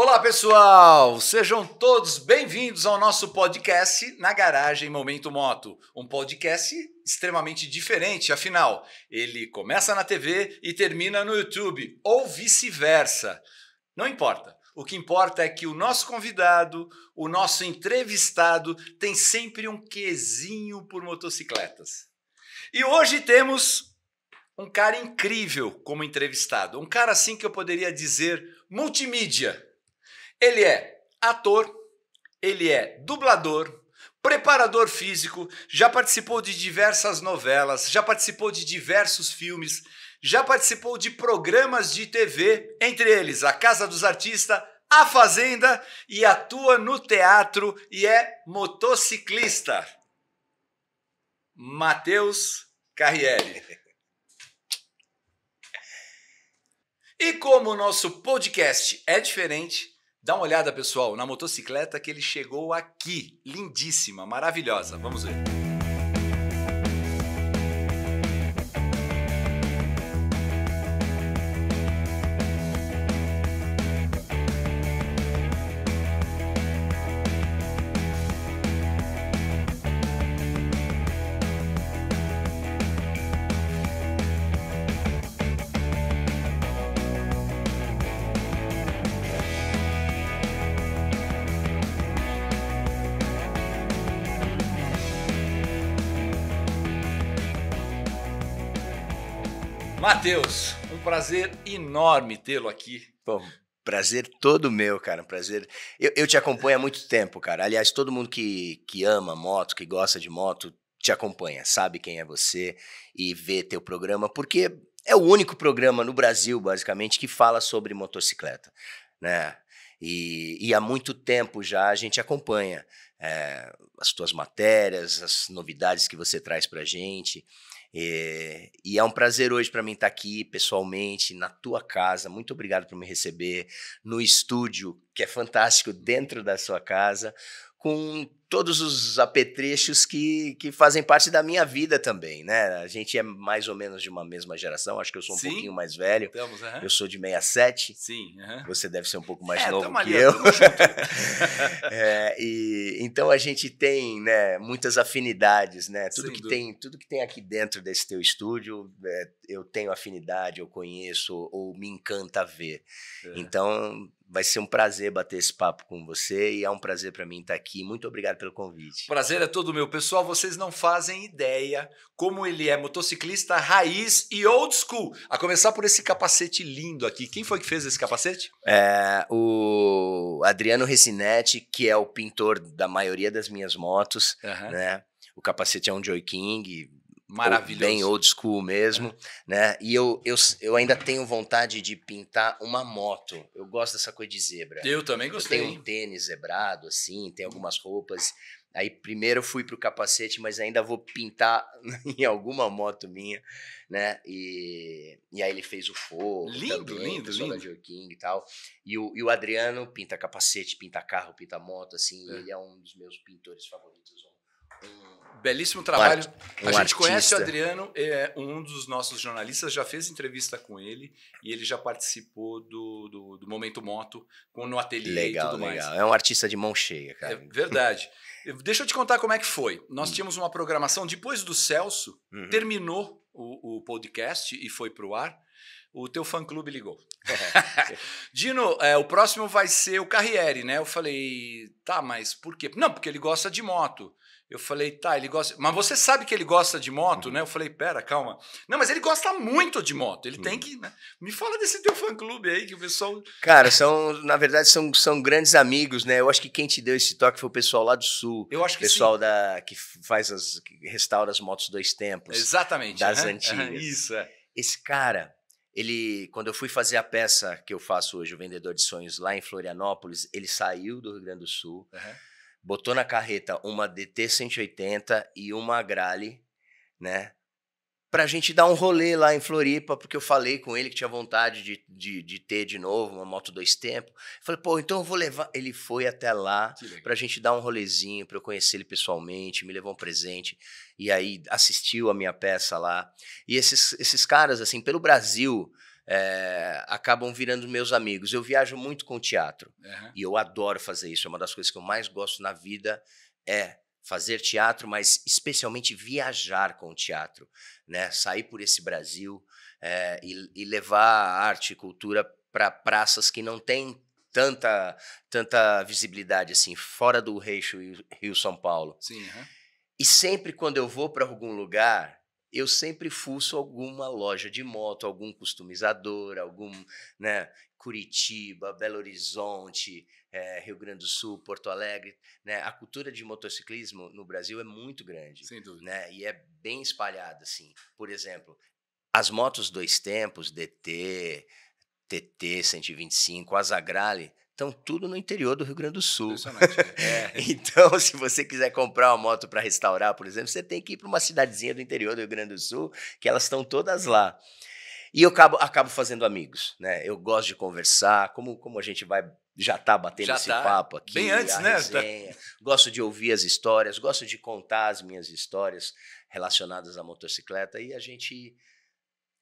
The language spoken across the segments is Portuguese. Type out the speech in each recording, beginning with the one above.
Olá, pessoal! Sejam todos bem-vindos ao nosso podcast Na Garagem Momento Moto. Um podcast extremamente diferente, afinal, ele começa na TV e termina no YouTube, ou vice-versa. Não importa. O que importa é que o nosso convidado, o nosso entrevistado, tem sempre um quesinho por motocicletas. E hoje temos um cara incrível como entrevistado, um cara assim que eu poderia dizer multimídia ele é ator, ele é dublador, preparador físico, já participou de diversas novelas, já participou de diversos filmes, já participou de programas de TV, entre eles A Casa dos Artistas, A Fazenda e atua no teatro e é motociclista. Matheus Carriere. E como o nosso podcast é diferente, Dá uma olhada, pessoal, na motocicleta que ele chegou aqui. Lindíssima, maravilhosa. Vamos ver. Matheus, um prazer enorme tê-lo aqui. Bom, prazer todo meu, cara. Um prazer. Eu, eu te acompanho há muito tempo, cara. Aliás, todo mundo que, que ama moto, que gosta de moto, te acompanha, sabe quem é você e vê teu programa, porque é o único programa no Brasil, basicamente, que fala sobre motocicleta, né? E, e há muito tempo já a gente acompanha é, as tuas matérias, as novidades que você traz para gente. gente. É, e é um prazer hoje para mim estar tá aqui pessoalmente, na tua casa. Muito obrigado por me receber no estúdio, que é fantástico, dentro da sua casa, com todos os apetrechos que, que fazem parte da minha vida também, né? A gente é mais ou menos de uma mesma geração, acho que eu sou um Sim, pouquinho mais velho. Estamos, uhum. Eu sou de 67. Sim. Você deve ser um pouco mais é, novo que ali, eu. é, e, então a gente tem né, muitas afinidades, né? Tudo que, tem, tudo que tem aqui dentro desse teu estúdio, é, eu tenho afinidade, eu conheço ou me encanta ver. É. Então vai ser um prazer bater esse papo com você e é um prazer para mim estar aqui. Muito obrigado pelo convite. Prazer é todo meu. Pessoal, vocês não fazem ideia como ele é motociclista raiz e old school. A começar por esse capacete lindo aqui. Quem foi que fez esse capacete? É o Adriano Resinetti, que é o pintor da maioria das minhas motos, uhum. né? O capacete é um Joy King, Maravilhoso. Bem old school mesmo, é. né? E eu, eu, eu ainda tenho vontade de pintar uma moto. Eu gosto dessa coisa de zebra. Eu também gostei. Eu tenho um tênis zebrado, assim, tem algumas roupas. Aí primeiro fui fui pro capacete, mas ainda vou pintar em alguma moto minha, né? E, e aí ele fez o fogo. Lindo, também, lindo, lindo. Da King e tal. E o, e o Adriano pinta capacete, pinta carro, pinta moto, assim. É. Ele é um dos meus pintores favoritos belíssimo trabalho. Um a gente artista. conhece o Adriano, é, um dos nossos jornalistas já fez entrevista com ele e ele já participou do, do, do Momento Moto com, no ateliê legal, e tudo legal. mais. É um artista de mão cheia, cara. É verdade. Deixa eu te contar como é que foi. Nós hum. tínhamos uma programação, depois do Celso, uhum. terminou o, o podcast e foi para o ar o teu fã-clube ligou. Dino, é, o próximo vai ser o Carriere, né? Eu falei, tá, mas por quê? Não, porque ele gosta de moto. Eu falei, tá, ele gosta. Mas você sabe que ele gosta de moto, uhum. né? Eu falei, pera, calma. Não, mas ele gosta muito de moto. Ele uhum. tem que. Né? Me fala desse teu fã clube aí, que o pessoal. Cara, são, na verdade, são, são grandes amigos, né? Eu acho que quem te deu esse toque foi o pessoal lá do sul. Eu acho que pessoal sim. da que faz as. Que restaura as motos dois tempos. Exatamente. Das uhum. antigas. Isso, é. Esse cara, ele, quando eu fui fazer a peça que eu faço hoje, o Vendedor de Sonhos, lá em Florianópolis, ele saiu do Rio Grande do Sul. Uhum botou na carreta uma DT 180 e uma Grale, né? Pra gente dar um rolê lá em Floripa, porque eu falei com ele que tinha vontade de, de, de ter de novo uma moto dois tempos. Falei, pô, então eu vou levar. Ele foi até lá pra gente dar um rolezinho, pra eu conhecer ele pessoalmente, me levou um presente. E aí assistiu a minha peça lá. E esses, esses caras, assim, pelo Brasil, é, acabam virando meus amigos. Eu viajo muito com teatro uhum. e eu adoro fazer isso. É uma das coisas que eu mais gosto na vida é fazer teatro, mas especialmente viajar com o teatro, né? Sair por esse Brasil é, e, e, levar a arte e cultura para praças que não têm tanta tanta visibilidade assim, fora do eixo Rio São Paulo. Sim. Uhum. E sempre quando eu vou para algum lugar eu sempre fuço alguma loja de moto, algum customizador, algum, né, Curitiba, Belo Horizonte, é, Rio Grande do Sul, Porto Alegre, né, a cultura de motociclismo no Brasil é muito grande, Sem dúvida. né, e é bem espalhada, assim. Por exemplo, as motos dois tempos, DT, TT 125, as agrale estão tudo no interior do Rio Grande do Sul. Né? É. então, se você quiser comprar uma moto para restaurar, por exemplo, você tem que ir para uma cidadezinha do interior do Rio Grande do Sul, que elas estão todas lá. E eu acabo, acabo fazendo amigos, né? Eu gosto de conversar, como, como a gente vai já tá batendo já esse tá. papo aqui. Bem antes, né? Resenha. Gosto de ouvir as histórias, gosto de contar as minhas histórias relacionadas à motocicleta e a gente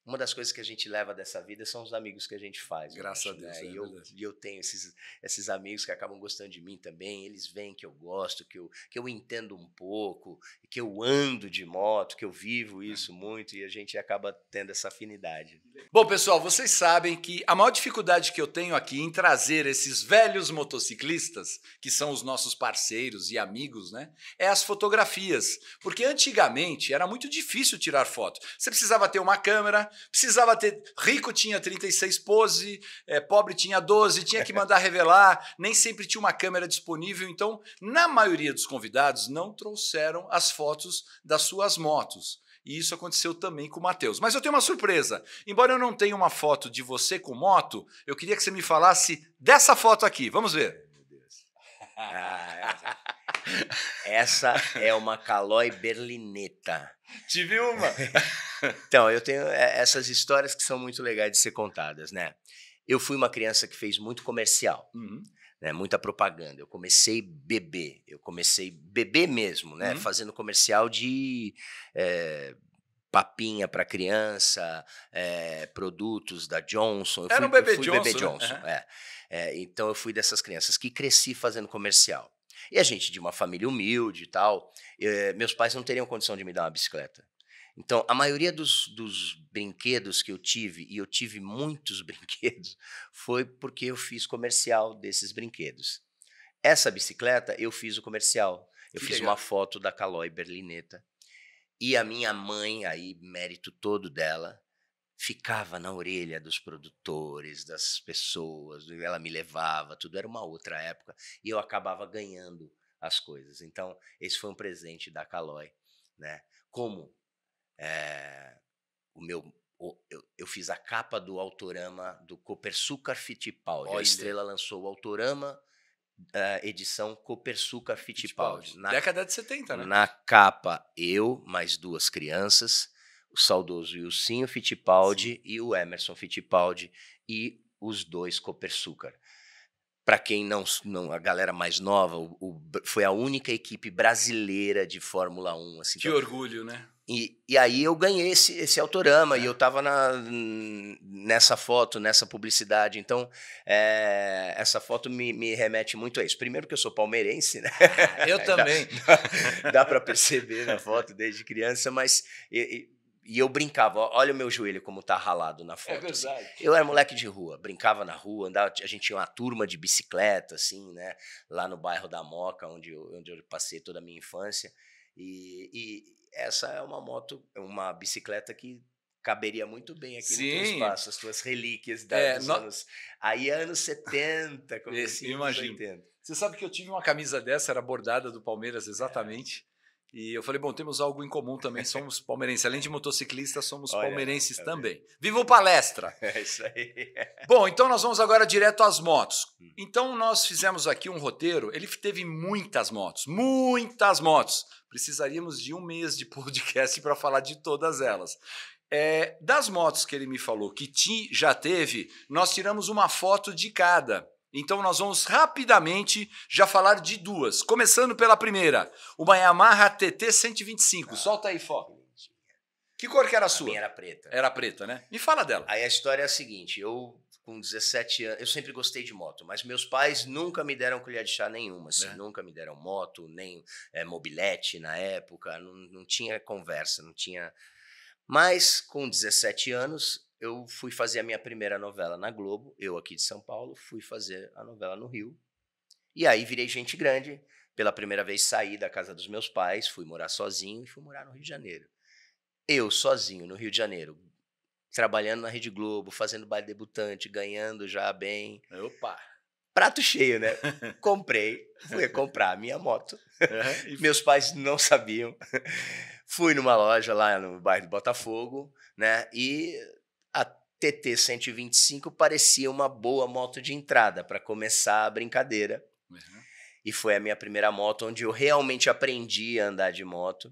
uma das coisas que a gente leva dessa vida são os amigos que a gente faz. Graças acho, a né? Deus. Né? É, e eu, eu, tenho esses, esses amigos que acabam gostando de mim também, eles veem que eu gosto, que eu, que eu entendo um pouco, que eu ando de moto, que eu vivo tá. isso muito e a gente acaba tendo essa afinidade. Bom, pessoal, vocês sabem que a maior dificuldade que eu tenho aqui em trazer esses velhos motociclistas, que são os nossos parceiros e amigos, né, é as fotografias. Porque antigamente era muito difícil tirar foto. Você precisava ter uma câmera, precisava ter. Rico tinha 36 pose, é, pobre tinha 12, tinha que mandar revelar, nem sempre tinha uma câmera disponível. Então, na maioria dos convidados, não trouxeram as fotos das suas motos. E isso aconteceu também com o Matheus. Mas eu tenho uma surpresa. Embora eu não tenha uma foto de você com moto, eu queria que você me falasse dessa foto aqui. Vamos ver. Ah, é essa é uma Calói Berlineta. Tive uma. então, eu tenho é, essas histórias que são muito legais de ser contadas, né? Eu fui uma criança que fez muito comercial. Uhum né? Muita propaganda. Eu comecei bebê, eu comecei bebê mesmo, né? Uhum. Fazendo comercial de é, papinha para criança, é, produtos da Johnson. Eu Era fui, um bebê Johnson. Bebê Johnson né? é. é. então eu fui dessas crianças que cresci fazendo comercial. E a gente de uma família humilde e tal, eh, meus pais não teriam condição de me dar uma bicicleta. Então, a maioria dos, dos brinquedos que eu tive, e eu tive muitos brinquedos, foi porque eu fiz comercial desses brinquedos. Essa bicicleta, eu fiz o comercial. Eu que fiz legal. uma foto da Calói Berlineta. E a minha mãe, aí, mérito todo dela, ficava na orelha dos produtores, das pessoas, ela me levava, tudo era uma outra época, e eu acabava ganhando as coisas. Então, esse foi um presente da Calói, né? Como é, o meu, o, eu, eu, fiz a capa do Autorama do Copersucar Fittipaldi. Olha. A Estrela lançou o Autorama uh, edição Copersucar Fittipaldi. Fittipaldi. Na, Década de 70, né? Na capa, eu, mais duas crianças, o saudoso Ilcinho Fittipaldi Sim. e o Emerson Fittipaldi e os dois Copersucar. Para quem não, não, a galera mais nova, o, o, foi a única equipe brasileira de Fórmula 1. Assim, que então, orgulho, né? E, e aí eu ganhei esse, esse autorama e é. eu estava nessa foto, nessa publicidade. Então, é, essa foto me, me remete muito a isso. Primeiro que eu sou palmeirense, né? Ah, eu também. dá, dá para perceber na foto desde criança, mas... E, e eu brincava, olha o meu joelho como tá ralado na é foto. É verdade. Assim. Eu era moleque de rua, brincava na rua, andava, a gente tinha uma turma de bicicleta, assim, né? Lá no bairro da Moca, onde eu, onde eu passei toda a minha infância. E, essa é uma moto, uma bicicleta que caberia muito bem aqui Sim. no teu espaço, as tuas relíquias da, é, dos no... anos. Aí anos 70, como assim, imagino. 80. Você sabe que eu tive uma camisa dessa, era bordada do Palmeiras, é. exatamente. É. E eu falei, bom, temos algo em comum também, somos palmeirenses. Além de motociclistas, somos Olha, palmeirenses é também. Viva o palestra! É isso aí. Bom, então nós vamos agora direto às motos. Hum. Então nós fizemos aqui um roteiro, ele teve muitas motos, muitas motos precisaríamos de um mês de podcast para falar de todas elas. É, das motos que ele me falou que ti, já teve, nós tiramos uma foto de cada. Então nós vamos rapidamente já falar de duas. Começando pela primeira, uma Yamaha TT 125. Ah, Solta aí, foto. Que cor que era a sua? A minha era preta. Era preta, né? Me fala dela. Aí a história é a seguinte, eu com 17 anos, eu sempre gostei de moto, mas meus pais nunca me deram colher de chá nenhuma, assim, é. nunca me deram moto, nem é, mobilete na época, não, não tinha conversa, não tinha. Mas com 17 anos, eu fui fazer a minha primeira novela na Globo, eu aqui de São Paulo, fui fazer a novela no Rio. E aí virei gente grande, pela primeira vez saí da casa dos meus pais, fui morar sozinho e fui morar no Rio de Janeiro. Eu sozinho no Rio de Janeiro, trabalhando na Rede Globo, fazendo baile debutante, ganhando já bem. Opa! Prato cheio, né? Comprei, fui comprar a minha moto. Meus pais não sabiam. fui numa loja lá no bairro do Botafogo, né? E a TT 125 parecia uma boa moto de entrada para começar a brincadeira. Uhum. E foi a minha primeira moto onde eu realmente aprendi a andar de moto.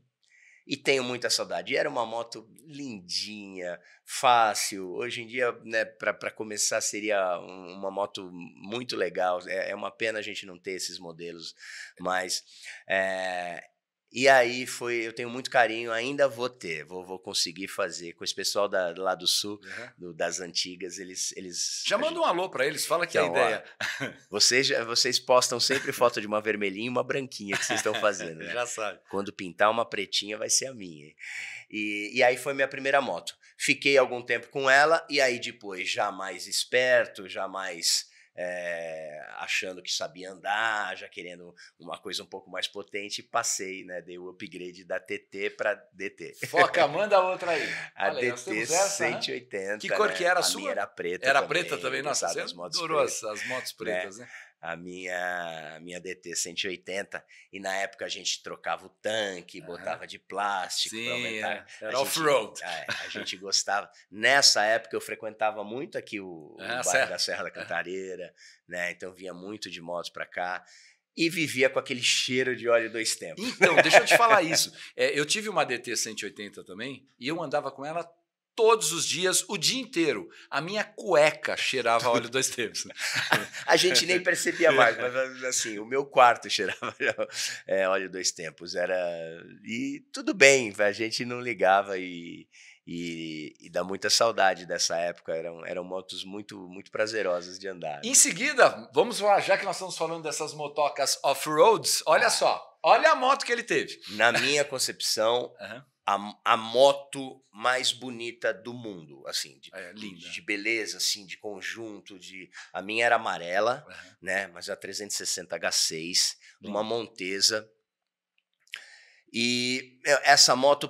E tenho muita saudade. E era uma moto lindinha, fácil. Hoje em dia, né, para começar, seria um, uma moto muito legal. É, é, uma pena a gente não ter esses modelos, mas é, e aí foi, eu tenho muito carinho, ainda vou ter, vou, vou conseguir fazer com esse pessoal da, lá do sul, uhum. do, das antigas, eles... eles já manda gente... um alô para eles, fala que então, é a ideia. Ó, vocês, vocês postam sempre foto de uma vermelhinha e uma branquinha que vocês estão fazendo, né? já sabe. Quando pintar uma pretinha vai ser a minha. E, e aí foi minha primeira moto. Fiquei algum tempo com ela e aí depois, já mais esperto, já mais é, achando que sabia andar, já querendo uma coisa um pouco mais potente, passei, né? Dei o upgrade da TT para DT. Foca, manda outra aí. a Olha, DT essa, 180. Né? Que cor que né? era a sua? Minha era preta. Era também, preta também, nossa. Sabe, as motos pretas. as motos né? pretas, né? né? a minha, a minha DT 180 e na época a gente trocava o tanque, uhum. botava de plástico para aumentar. É. Era off-road. É, a gente gostava. Nessa época eu frequentava muito aqui o, ah, o bairro da Serra da Cantareira, né? Então vinha muito de moto para cá e vivia com aquele cheiro de óleo dois tempos. Então, deixa eu te falar isso. É, eu tive uma DT 180 também e eu andava com ela todos os dias, o dia inteiro. A minha cueca cheirava óleo dois tempos. Né? a gente nem percebia mais, mas assim, o meu quarto cheirava é, óleo dois tempos. Era e tudo bem, a gente não ligava e e, e, dá muita saudade dessa época. Eram, eram motos muito muito prazerosas de andar. Né? Em seguida, vamos lá, já que nós estamos falando dessas motocas off-roads, olha ah. só, olha a moto que ele teve. Na minha concepção, uhum. a, a moto mais bonita do mundo, assim, de, ah, é, de, de, beleza, assim, de conjunto, de a minha era amarela, uhum. né, mas é a 360 H6, uma Montesa. E essa moto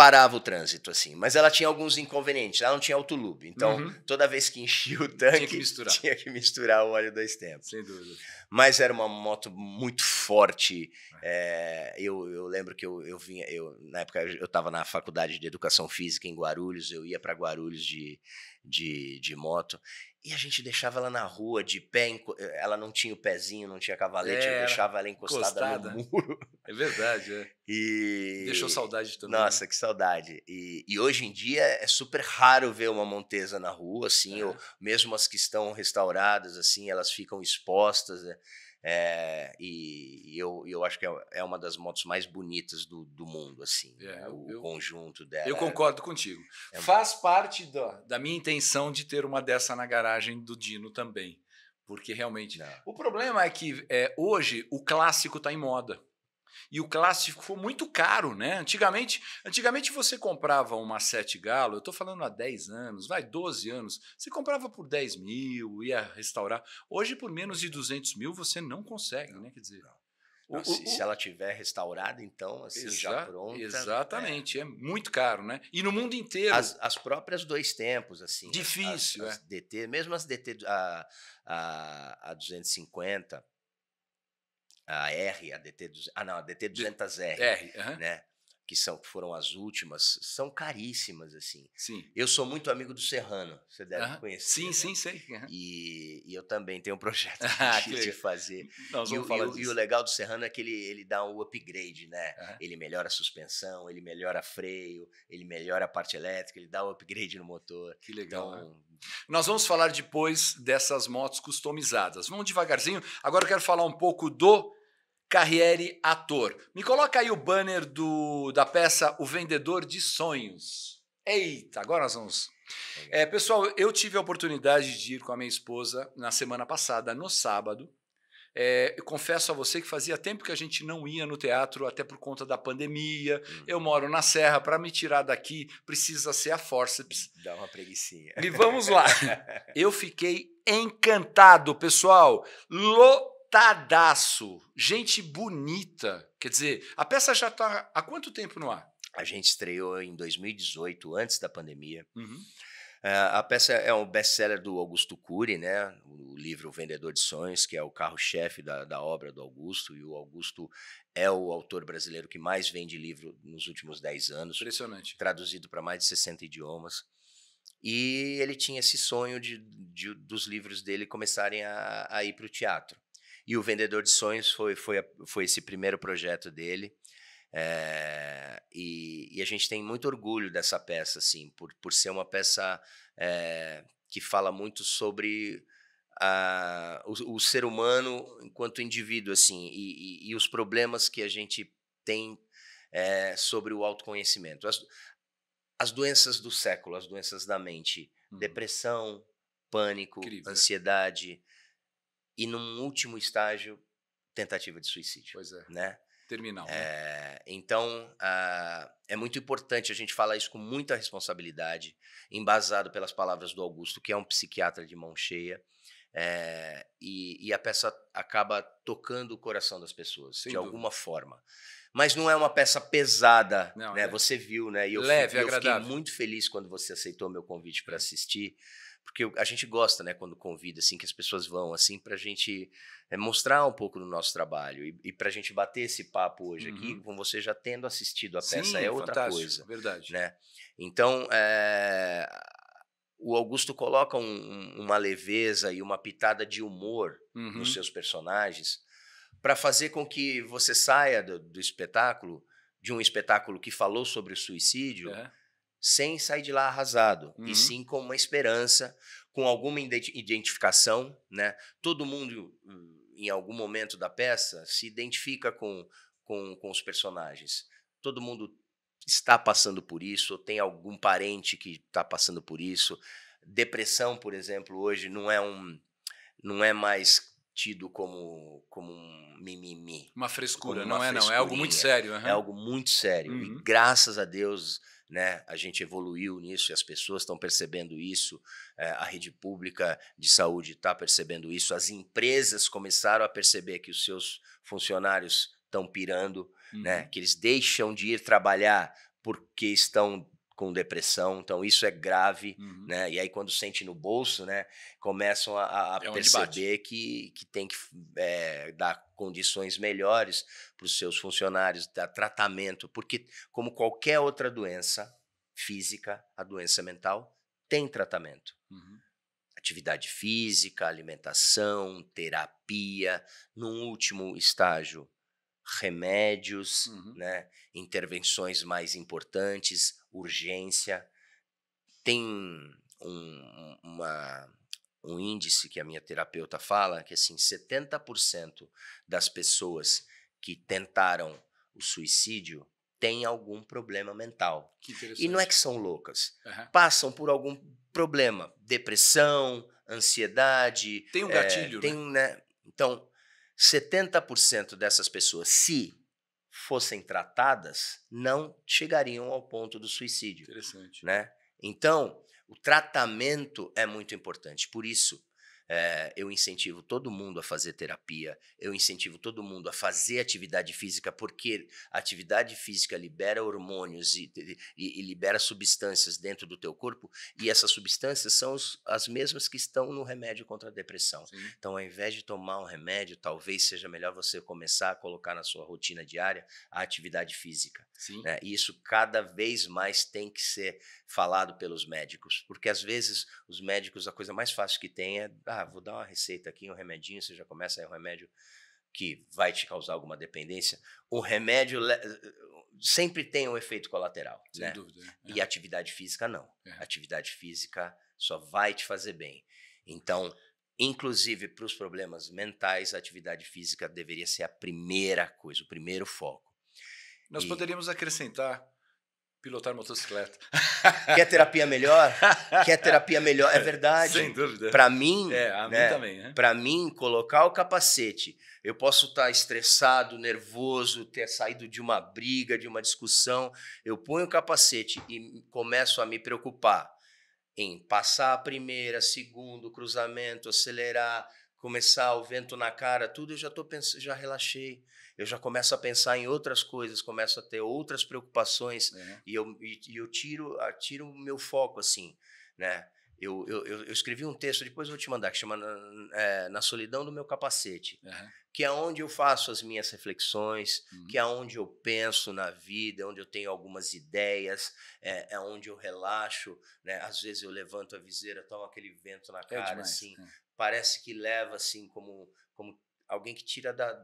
parava o trânsito, assim. Mas ela tinha alguns inconvenientes. Ela não tinha autolube. Então, uhum. toda vez que enchia o tanque, tinha que, misturar. tinha que misturar o óleo dois tempos. Sem dúvida. Mas era uma moto muito forte. É, eu, eu lembro que eu, eu vinha... Eu, na época, eu estava na faculdade de Educação Física em Guarulhos. Eu ia para Guarulhos de, de, de moto. E a gente deixava ela na rua, de pé, eh, ela não tinha o pezinho, não tinha cavalete, é, eu deixava ela encostada, encostada, no muro. É verdade, é. E... Deixou saudade também. Né? Nossa, né? que saudade. E, e, hoje em dia é super raro ver uma montesa na rua, assim, é. ou mesmo as que estão restauradas, assim, elas ficam expostas, né? É, e, e eu, eu acho que é, é uma das motos mais bonitas do, do mundo, assim. Né? É, o eu, conjunto dela. Eu é concordo contigo. É Faz parte da, da minha intenção de ter uma dessa na garagem do Dino também. Porque realmente. Não. O problema é que é, hoje o clássico está em moda. E o clássico foi muito caro, né? Antigamente, antigamente você comprava uma Sete Galo, eu estou falando há 10 anos, vai, 12 anos, você comprava por 10 mil, ia restaurar. Hoje, por menos de 200 mil, você não consegue, não, né? Quer dizer... Não, se, se, ela tiver restaurada, então, assim, exa já pronta. Exatamente, é. é. muito caro, né? E no mundo inteiro. As, as próprias dois tempos, assim. Difícil, as, as é. DT, mesmo as DT a, a, a 250, a R, a DT, ah não, a DT 200R, R, uh -huh. né? Que são que foram as últimas, são caríssimas assim. Sim. Eu sou muito amigo do Serrano, você deve uh -huh. conhecer. Sim, né? sim, sei. Uh -huh. e, e, eu também tenho um projeto ah, de, de fazer. Nós e, vamos o, falar e, disso. e o legal do Serrano é que ele, ele dá um upgrade, né? Ele melhora a suspensão, ele melhora freio, ele melhora a parte elétrica, ele dá um upgrade no motor. Que legal. Então, né. nós vamos falar depois dessas motos customizadas. Vamos devagarzinho. Agora eu quero falar um pouco do Carriere Ator. Me coloca aí o banner do, da peça O Vendedor de Sonhos. Eita, agora nós vamos. É, pessoal, eu tive a oportunidade de ir com a minha esposa na semana passada, no sábado. É, eu confesso a você que fazia tempo que a gente não ia no teatro, até por conta da pandemia. Uhum. Eu moro na Serra, para me tirar daqui precisa ser a forceps. Dá uma preguiçinha. E vamos lá. eu fiquei encantado, pessoal. Lo lotadaço, gente bonita. Quer dizer, a peça já está há quanto tempo no ar? A gente estreou em 2018, antes da pandemia. Uhum. Uh, a peça é um best-seller do Augusto Cury, né? O livro O Vendedor de Sonhos, que é o carro-chefe da, da obra do Augusto. E o Augusto é o autor brasileiro que mais vende livro nos últimos 10 anos. Impressionante. Traduzido para mais de 60 idiomas. E ele tinha esse sonho de, de dos livros dele começarem a, a ir para o teatro. E o Vendedor de Sonhos foi, foi, foi esse primeiro projeto dele. É, e, e, a gente tem muito orgulho dessa peça, assim, por, por ser uma peça é, que fala muito sobre a, o, o, ser humano enquanto indivíduo, assim, e, e, e os problemas que a gente tem é, sobre o autoconhecimento. As, as doenças do século, as doenças da mente, uhum. depressão, pânico, Incrível. É. ansiedade, e num último estágio, tentativa de suicídio. Pois é. Né? Terminal. Né? É, né? Então, uh, é muito importante a gente falar isso com muita responsabilidade, embasado pelas palavras do Augusto, que é um psiquiatra de mão cheia. É, e, e, a peça acaba tocando o coração das pessoas, Sem de dúvida. alguma forma. Mas não é uma peça pesada, não, né? É. Você viu, né? E eu, Leve, eu fiquei muito feliz quando você aceitou meu convite para é. assistir porque a gente gosta, né, quando convida, assim, que as pessoas vão, assim, para a gente é, mostrar um pouco do nosso trabalho e, e para a gente bater esse papo hoje uhum. aqui com você já tendo assistido a peça Sim, é outra coisa, verdade, né? Então é, o Augusto coloca um, uma leveza e uma pitada de humor uhum. nos seus personagens para fazer com que você saia do, do espetáculo de um espetáculo que falou sobre o suicídio é sem sair de lá arrasado, uhum. e sim com uma esperança, com alguma identificação, né? Todo mundo, hum, em algum momento da peça, se identifica com, com, com os personagens. Todo mundo está passando por isso, ou tem algum parente que está passando por isso. Depressão, por exemplo, hoje não é um não é mais tido como como um mimimi. Uma frescura, uma não é não, é algo muito sério. Uhum. É algo muito sério. Uhum. E graças a Deus né? A gente evoluiu nisso e as pessoas estão percebendo isso, é, a rede pública de saúde está percebendo isso, as empresas começaram a perceber que os seus funcionários estão pirando, né, uhum. né? Que eles deixam de ir trabalhar porque estão com depressão, então isso é grave, uhum. né? E aí quando sente no bolso, né, começam a, a é perceber que, que tem que é, dar condições melhores para os seus funcionários, dar tratamento, porque como qualquer outra doença física, a doença mental tem tratamento. Uhum. Atividade física, alimentação, terapia, num último estágio, remédios, uhum. né? intervenções mais importantes, urgência. Tem um, uma, um índice que a minha terapeuta fala que assim 70% das pessoas que tentaram o suicídio têm algum problema mental. E não é que são loucas, uhum. passam por algum problema, depressão, ansiedade. Tem um eh, gatilho. É, né? né? Então 70% dessas pessoas, se fossem tratadas, não chegariam ao ponto do suicídio. Interessante. Né? Então, o tratamento é muito importante. Por isso, é, eu incentivo todo mundo a fazer terapia, eu incentivo todo mundo a fazer atividade física, porque a atividade física libera hormônios e, e, e libera substâncias dentro do teu corpo, e essas substâncias são os, as mesmas que estão no remédio contra a depressão. Sim. Então, ao invés de tomar um remédio, talvez seja melhor você começar a colocar na sua rotina diária a atividade física. Né? E isso cada vez mais tem que ser falado pelos médicos, porque às vezes os médicos, a coisa mais fácil que tem é, ah, vou dar uma receita aqui, um remedinho, você já começa aí é um remédio que vai te causar alguma dependência. O remédio sempre tem um efeito colateral, Sem né? dúvida. É. E é. atividade física não. É. Atividade física só vai te fazer bem. Então, inclusive para os problemas mentais, a atividade física deveria ser a primeira coisa, o primeiro foco. Nós e... poderíamos acrescentar pilotar motocicleta. Quer terapia melhor? Quer terapia melhor? É verdade. Sem dúvida. Para mim, é, né, né? Para mim, colocar o capacete, eu posso estar tá estressado, nervoso, ter saído de uma briga, de uma discussão, eu ponho o capacete e começo a me preocupar em passar a primeira, segundo cruzamento, acelerar, começar o vento na cara, tudo eu já tô pensando, já relaxei eu já começo a pensar em outras coisas, começo a ter outras preocupações e, eu, e, e eu tiro tiro o meu foco assim, né? Eu, eu, eu, escrevi um texto, depois eu vou te mandar, que chama é, Na Solidão do Meu Capacete, uhum. que é onde eu faço as minhas reflexões, uhum. que é onde eu penso na vida, onde eu tenho algumas ideias, é, é onde eu relaxo, né? Às vezes eu levanto a viseira, tomo aquele vento na é cara, é demais, assim, é. parece que leva, assim, como, como alguém que tira da,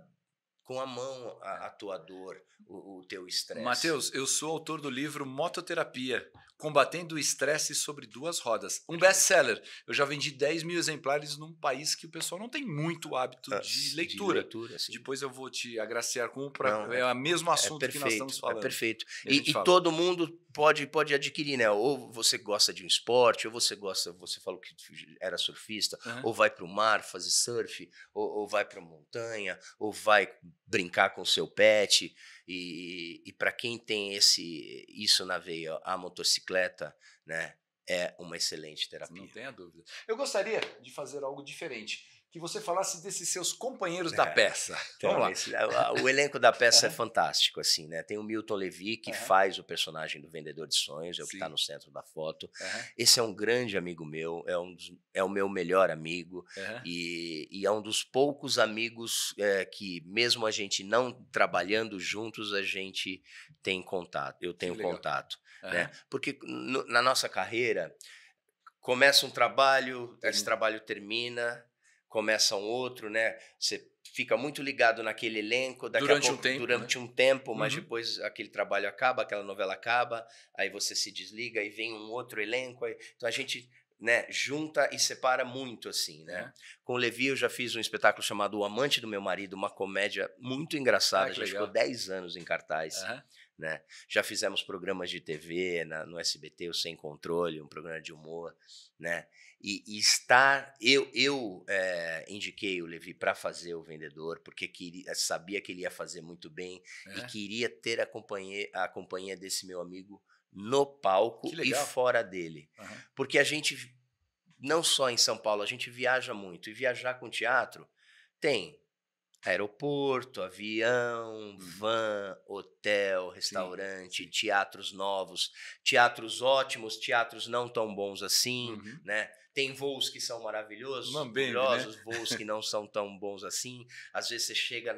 com a mão a, a tua dor, o, o teu estresse. Matheus, eu sou autor do livro Mototerapia, Combatendo o Estresse sobre Duas Rodas. Um best-seller. Eu já vendi 10 mil exemplares num país que o pessoal não tem muito hábito ah, de leitura. De leitura Depois eu vou te agraciar com o... Pra... Não, é o mesmo é assunto é perfeito, que nós estamos é falando. É perfeito. E, e todo mundo pode, pode adquirir, né? Ou você gosta de um esporte, ou você gosta, você falou que era surfista, uhum. ou vai para o mar fazer surf, ou, ou vai para montanha, ou vai brincar com seu pet. E, e para quem tem esse isso na veia, a motocicleta, né? É uma excelente terapia. Não tenha dúvida. Eu gostaria de fazer algo diferente que você falasse desses seus companheiros é. da peça. Então, Vamos lá. Esse, o, elenco da peça é fantástico, assim, né? Tem o Milton Levi, que faz o personagem do Vendedor de Sonhos, é o que está no centro da foto. Esse é um grande amigo meu, é, um dos, é o meu melhor amigo e, e, é um dos poucos amigos é, que, mesmo a gente não trabalhando juntos, a gente tem contato. Eu tenho contato, né? Porque no, na nossa carreira começa um trabalho, esse trabalho termina, começa um outro, né? Você fica muito ligado naquele elenco durante pouco, um tempo, né? durante né? um tempo, mas uhum. depois aquele trabalho acaba, aquela novela acaba, aí você se desliga e vem um outro elenco, aí... então a gente né, junta e separa muito assim, né? É. Com o Levi eu já fiz um espetáculo chamado O Amante do Meu Marido, uma comédia muito engraçada, ah, já legal. ficou 10 anos em cartaz. Uhum. Né? Já fizemos programas de TV na, no SBT, o Sem Controle, um programa de humor, né? E, e estar. Eu, eu é, indiquei o Levi para fazer o vendedor, porque queria, eh, sabia que ele ia fazer muito bem é. e queria ter a companhia, a companhia desse meu amigo no palco e fora dele. Uhum. Porque a gente, não só em São Paulo, a gente viaja muito. E viajar com teatro tem aeroporto, avião, hum. van, hotel, restaurante, sim, teatros novos, teatros ótimos, teatros não tão bons assim, uhum. né? Tem voos que são maravilhosos, né? maravilhosos, né? voos que não são tão bons assim. Às vezes você chega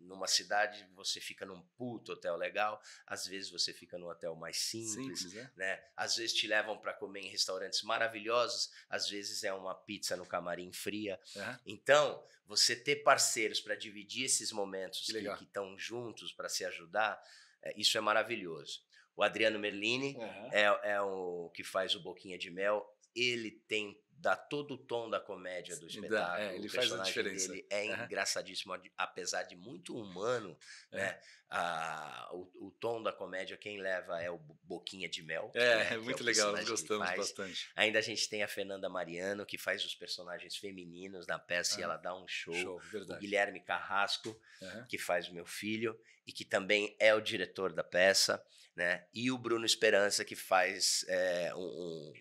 numa cidade, você fica num puto hotel legal, às vezes você fica num hotel mais simples, simples né? né? Às vezes te levam para comer em restaurantes maravilhosos, às vezes é uma pizza no camarim fria. Uhum. Então, você ter parceiros para dividir esses momentos que estão juntos para se ajudar, é, isso é maravilhoso. O Adriano Merlini uhum. é, é o que faz o Boquinha de Mel, ele tem dá todo o tom da comédia do é, espetáculo. É, ele o faz a diferença. Ele é uhum. engraçadíssimo, apesar de muito humano, é. né? a o, o, tom da comédia, quem leva é o Boquinha de Mel. É, né? é muito legal, gostamos bastante. Ainda a gente tem a Fernanda Mariano, que faz os personagens femininos na peça uhum. e ah, ela dá um show. show o Guilherme Carrasco, uhum. que faz o meu filho e que também é o diretor da peça, né? E o Bruno Esperança, que faz é, um, um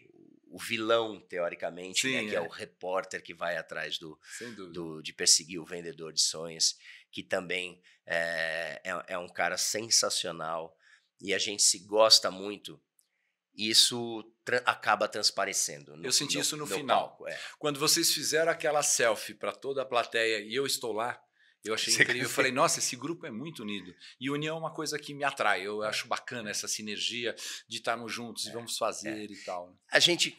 o vilão, teoricamente, né, Sim, né, que é, é. o repórter que vai atrás do, do, de perseguir o vendedor de sonhos, que também é, é, é, um cara sensacional e a gente se gosta muito. Isso tra acaba transparecendo. No, eu senti no, isso no, no final. Palco, é. Quando vocês fizeram aquela selfie para toda a plateia e eu estou lá, eu achei Você incrível. Eu falei, nossa, esse grupo é muito unido. E união é uma coisa que me atrai. Eu é. acho bacana essa sinergia de estarmos juntos é, e vamos fazer é. e tal. Né? A gente.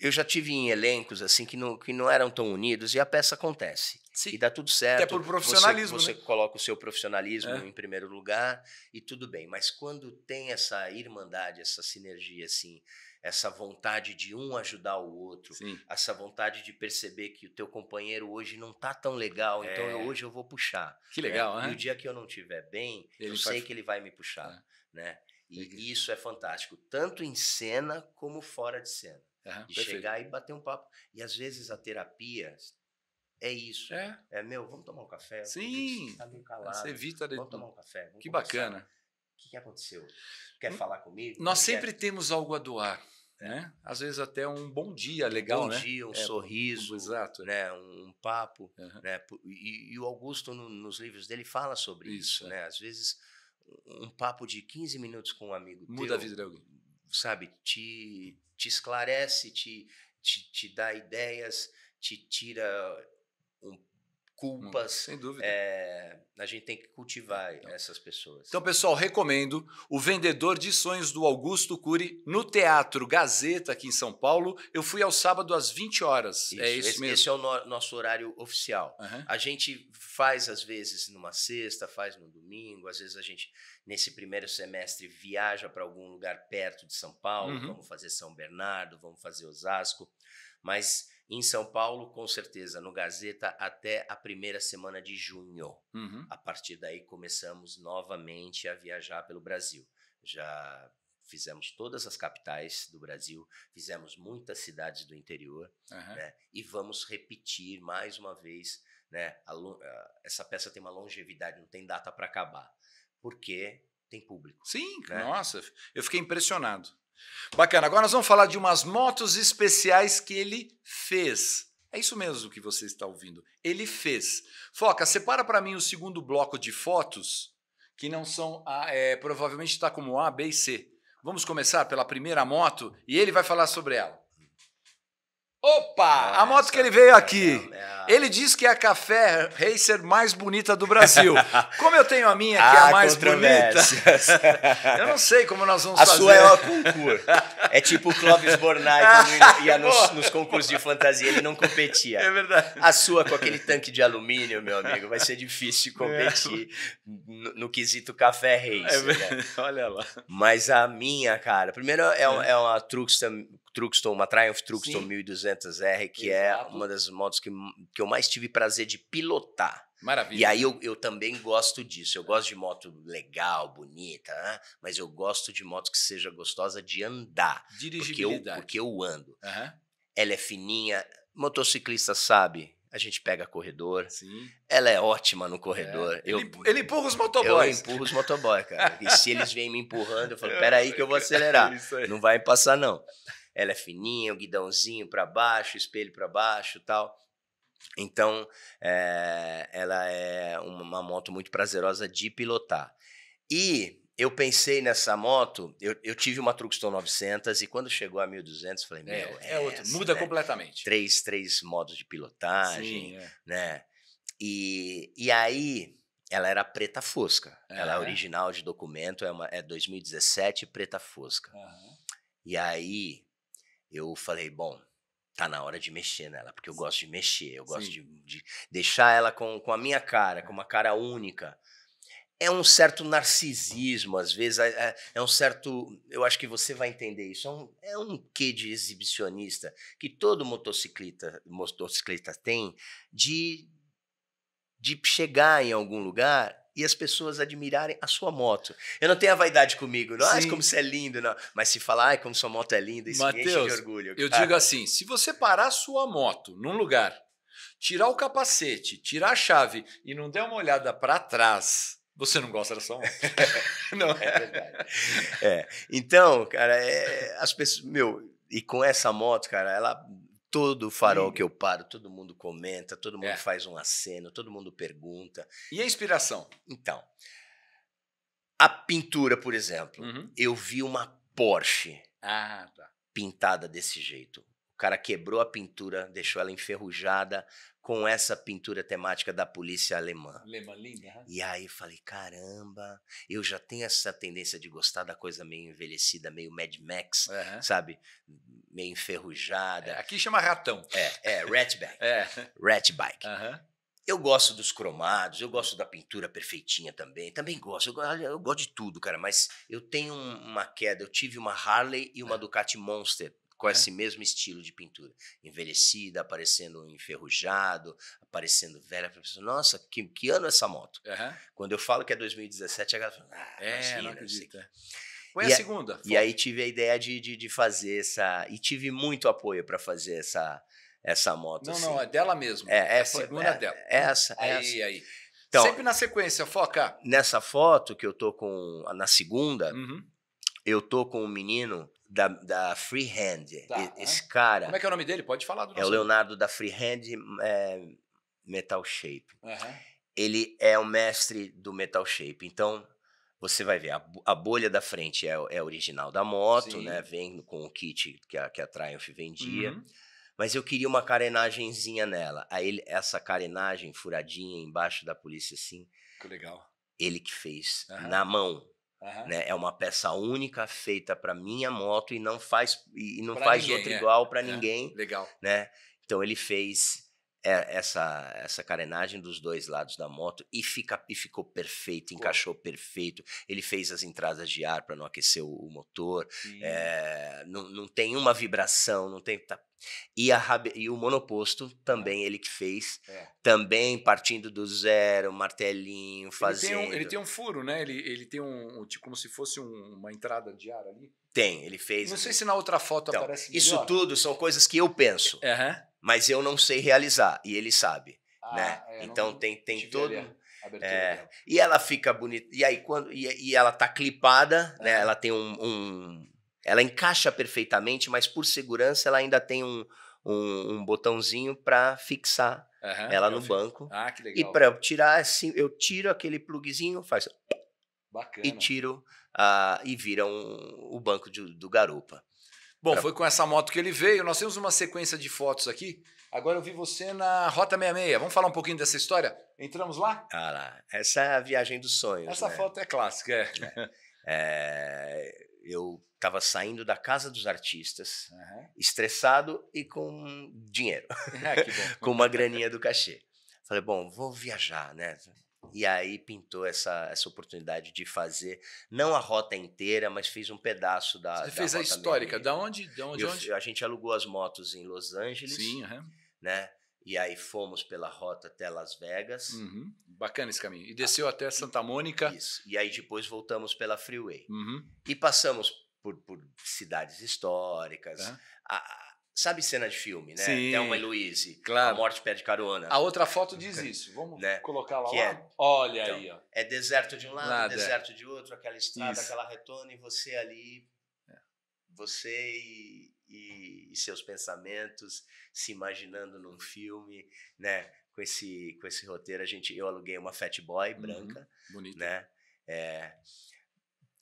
Eu já tive em elencos assim que não, que não eram tão unidos e a peça acontece. Sim. E dá tudo certo. Até por profissionalismo. Você, né? você né? coloca o seu profissionalismo é. em primeiro lugar e tudo bem. Mas quando tem essa irmandade, essa sinergia assim essa vontade de um ajudar o outro, Sim. essa vontade de perceber que o teu companheiro hoje não tá tão legal, é. então eu, é. hoje eu vou puxar. Que né? legal, né? né? E o dia que eu não estiver bem, ele eu sei que ele vai me puxar, é. né? E é. isso é fantástico, tanto em cena como fora de cena. Uhum, de perfeito. chegar e bater um papo. E às vezes a terapia é isso. É, é meu, vamos tomar um café. Sim. Tá calado. Você evita de... Vamos tomar um café. que conversar. bacana que, que aconteceu? Quer hum, falar comigo? Nós é é? sempre quer? temos algo a doar. Né? Às vezes até um bom dia legal, um bom né? dia, um é, sorriso, um, exato. Né? um papo. Uhum. Né? E, e, o Augusto, no, nos livros dele, fala sobre isso. isso é. né? Às vezes, um papo de 15 minutos com um amigo Muda teu, a vida de alguém. Sabe, te, te esclarece, te, te, te dá ideias, te tira um culpas. Sem dúvida. É, a gente tem que cultivar é, então, essas pessoas. Então, pessoal, recomendo O Vendedor de Sonhos do Augusto Cury no Teatro Gazeta, aqui em São Paulo. Eu fui ao sábado às 20 horas. É isso, é isso esse, mesmo. Esse é o no, nosso horário oficial. Uhum. A gente faz, às vezes, numa sexta, faz no domingo, às vezes a gente, nesse primeiro semestre, viaja para algum lugar perto de São Paulo. Uhum. Vamos fazer São Bernardo, vamos fazer Osasco. Mas em São Paulo, com certeza, no Gazeta até a primeira semana de junho. Uhum. A partir daí começamos novamente a viajar pelo Brasil. Já fizemos todas as capitais do Brasil, fizemos muitas cidades do interior, uhum. né? E vamos repetir mais uma vez, né? A, a, essa peça tem uma longevidade, não tem data para acabar, porque tem público. Sim, né? nossa, eu fiquei impressionado. Bacana. Agora nós vamos falar de umas motos especiais que ele fez. É isso mesmo que você está ouvindo. Ele fez. Foca, separa para mim o segundo bloco de fotos, que não são. A, é, provavelmente está como A, B e C. Vamos começar pela primeira moto e ele vai falar sobre ela. Opa! a moto que ele veio aqui. Ele diz que é a café racer mais bonita do Brasil. Como eu tenho a minha, que é a ah, mais bonita. eu não sei como nós vamos a fazer. A sua é o concurso. É tipo o Clóvis Bornai, quando ia nos, nos, concursos de fantasia, ele não competia. É verdade. A sua, com aquele tanque de alumínio, meu amigo, vai ser difícil competir é. no, no quesito café é racer. É né? Olha lá. Mas a minha, cara, primeiro é, é. é uma Truxta Truxton, uma Triumph Truxton 1200R, que é Exato. é uma das motos que, que eu mais tive prazer de pilotar. Maravilha. E aí eu, eu também gosto disso. Eu gosto de moto legal, bonita, né? mas eu gosto de moto que seja gostosa de andar. Dirigibilidade. Porque eu, porque eu ando. Uhum. Ela é fininha, motociclista sabe, a gente pega corredor. Sim. Ela é ótima no corredor. É. Eu, ele, ele, empurra os motoboys. Eu empurro os motoboys, cara. e se eles vêm me empurrando, eu falo, é, peraí que eu vou é acelerar. É não vai passar, não ela é fininha, o guidãozinho para baixo, espelho para baixo tal. Então, é, ela é uma moto muito prazerosa de pilotar. E eu pensei nessa moto, eu, eu tive uma Truxton 900 e quando chegou a 1200, falei, é, meu, é, é, outro, muda né? completamente. Três, três modos de pilotagem, Sim, é. né? E, e aí, ela era preta fosca. É. Ela é original de documento, é, uma, é 2017 preta fosca. Uhum. E aí, eu falei, bom, tá na hora de mexer nela, porque eu gosto de mexer, eu gosto de, de, deixar ela com, com a minha cara, com uma cara única. É um certo narcisismo, às vezes, é, é, é um certo. Eu acho que você vai entender isso. É um, é um quê de exibicionista que todo motocicleta, motociclista tem de, de chegar em algum lugar e as pessoas admirarem a sua moto. Eu não tenho a vaidade comigo, não, ah, como você é lindo, não. Mas se falar, ai, como sua moto é linda, isso Mateus, me enche de orgulho. Eu digo assim, se você parar sua moto num lugar, tirar o capacete, tirar a chave e não der uma olhada para trás, você não gosta da sua moto. não é verdade. É. Então, cara, é, as pessoas, meu, e com essa moto, cara, ela todo farol Sim. que eu paro, todo mundo comenta, todo mundo é. faz um aceno, todo mundo pergunta. E a inspiração? Então, a pintura, por exemplo, uhum. eu vi uma Porsche ah, tá. pintada desse jeito cara quebrou a pintura, deixou ela enferrujada com essa pintura temática da polícia alemã. Lema, linda. E aí falei, caramba, eu já tenho essa tendência de gostar da coisa meio envelhecida, meio Mad Max, uhum. sabe? Meio enferrujada. É, aqui chama ratão. É, é, ratback. é. Ratbike. Uhum. Eu gosto dos cromados, eu gosto da pintura perfeitinha também. Também gosto, eu, eu gosto de tudo, cara. Mas eu tenho uma queda. Eu tive uma Harley e uma é. Ducati Monster com é. esse mesmo estilo de pintura. Envelhecida, aparecendo enferrujado, aparecendo velha. A pessoa, nossa, que, que ano é essa moto? Uhum. Quando eu falo que é 2017, a galera fala, ah, é, não acredito. Foi é. é a segunda. Foi. E aí tive a ideia de, de, de fazer essa. E tive muito apoio para fazer essa, essa moto. Não, assim. não, é dela mesmo. É, é a segunda é, dela. É essa. Aí, essa. aí. Então, Sempre na sequência, foca. Nessa foto que eu tô com. Na segunda, uhum. eu tô com um menino da, da Freehand. Tá, Esse cara. Como é que é o nome dele? Pode falar do É o Leonardo nome. da Freehand é, Metal Shape. Uhum. Ele é o mestre do Metal Shape. Então, você vai ver, a, a bolha da frente é, é original da moto, Sim. né? Vem com o kit que a, que a Triumph vendia. Uhum. Mas eu queria uma carenagemzinha nela. Aí ele, essa carenagem furadinha embaixo da polícia, assim. Que legal. Ele que fez, uhum. na mão. Uhum. Né? É uma peça única feita para minha moto e não faz e não pra faz ninguém, outra é. igual para é. ninguém. Legal. Né? Então ele fez é, essa, essa carenagem dos dois lados da moto e, fica, e ficou perfeito, encaixou perfeito. Ele fez as entradas de ar para não aquecer o, o motor, é, não, não tem uma vibração, não tem. Tá, e, a, e o monoposto também é. ele que fez, é. também partindo do zero, martelinho, fazendo. Ele tem um, ele tem um furo, né? Ele, ele tem um, tipo, como se fosse um, uma entrada de ar ali. Tem, ele fez. Não sei se na outra foto então, aparece melhor. Isso tudo são coisas que eu penso, uhum. mas eu não sei realizar, e ele sabe. Ah, né? É, então tem, tem todo... É, e ela fica bonita. E aí quando e, e ela tá clipada, é. né? Ela tem um, um, ela encaixa perfeitamente, mas por segurança ela ainda tem um, um, um botãozinho para fixar uhum, ela no banco. Ah, que legal. E para tirar assim, eu tiro aquele plugzinho, faz Bacana. e tiro uh, e viram o banco de, do Garupa. Bom, tá. foi com essa moto que ele veio. Nós temos uma sequência de fotos aqui. Agora eu vi você na Rota 66. Vamos falar um pouquinho dessa história? Entramos lá? Ah lá, essa é a viagem dos sonhos. Essa né? foto é clássica, é. é. é eu estava saindo da casa dos artistas, uhum. estressado e com dinheiro, ah, com uma graninha do cachê. Falei, bom, vou viajar, né? Uhum. E aí pintou essa, essa oportunidade de fazer, não a rota inteira, mas fez um pedaço da. Você da fez a histórica, da onde? Da onde, eu, onde? A gente alugou as motos em Los Angeles. Sim, uhum. né? E aí fomos pela rota até Las Vegas. Uhum. Bacana esse caminho. E desceu ah, até Santa Mônica. Isso. E aí depois voltamos pela Freeway. Uhum. E passamos por, por cidades históricas. Uhum. A, Sabe cena de filme, né? Sim. Thelma e Luiz, Claro. A morte pede carona. A outra foto diz isso. Vamos né? colocar lá. lá? É. Olha então, aí, ó. É deserto de um lado, Nada. É. deserto de outro, aquela estrada, isso. aquela retona, e você ali. É. Você e, e, e, seus pensamentos se imaginando num filme, né? Com esse, com esse roteiro, a gente, eu aluguei uma Fat Boy uhum. branca. Uhum. Bonito. Né? É,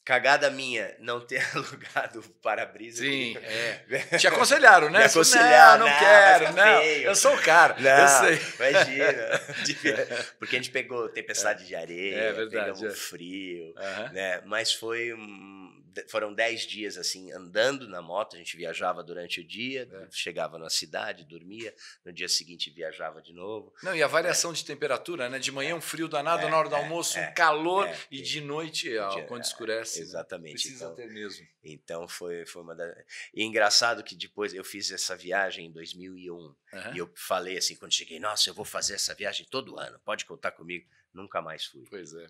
Cagada minha não ter alugado o para-brisa. Sim, é. Te aconselharam, né? Me aconselharam. Não, não, tá não quero, não. Eu sou o cara. Não, eu sei. Imagina. Porque a gente pegou tempestade é. de é areia, é, verdade, pegamos é. frio, né? Mas foi um foram dez dias assim andando na moto. A gente viajava durante o dia, é. chegava na cidade, dormia. No dia seguinte viajava de novo. Não, e a variação é. de temperatura, né? De manhã é. um frio danado, é, na hora do é, almoço um calor e de noite quando escurece. Exatamente. Precisa então, ter mesmo. Então foi foi uma da... e engraçado que depois eu fiz essa viagem em 2001 uhum. e eu falei assim quando cheguei, nossa, eu vou fazer essa viagem todo ano. Pode contar comigo. Nunca mais fui. Pois é.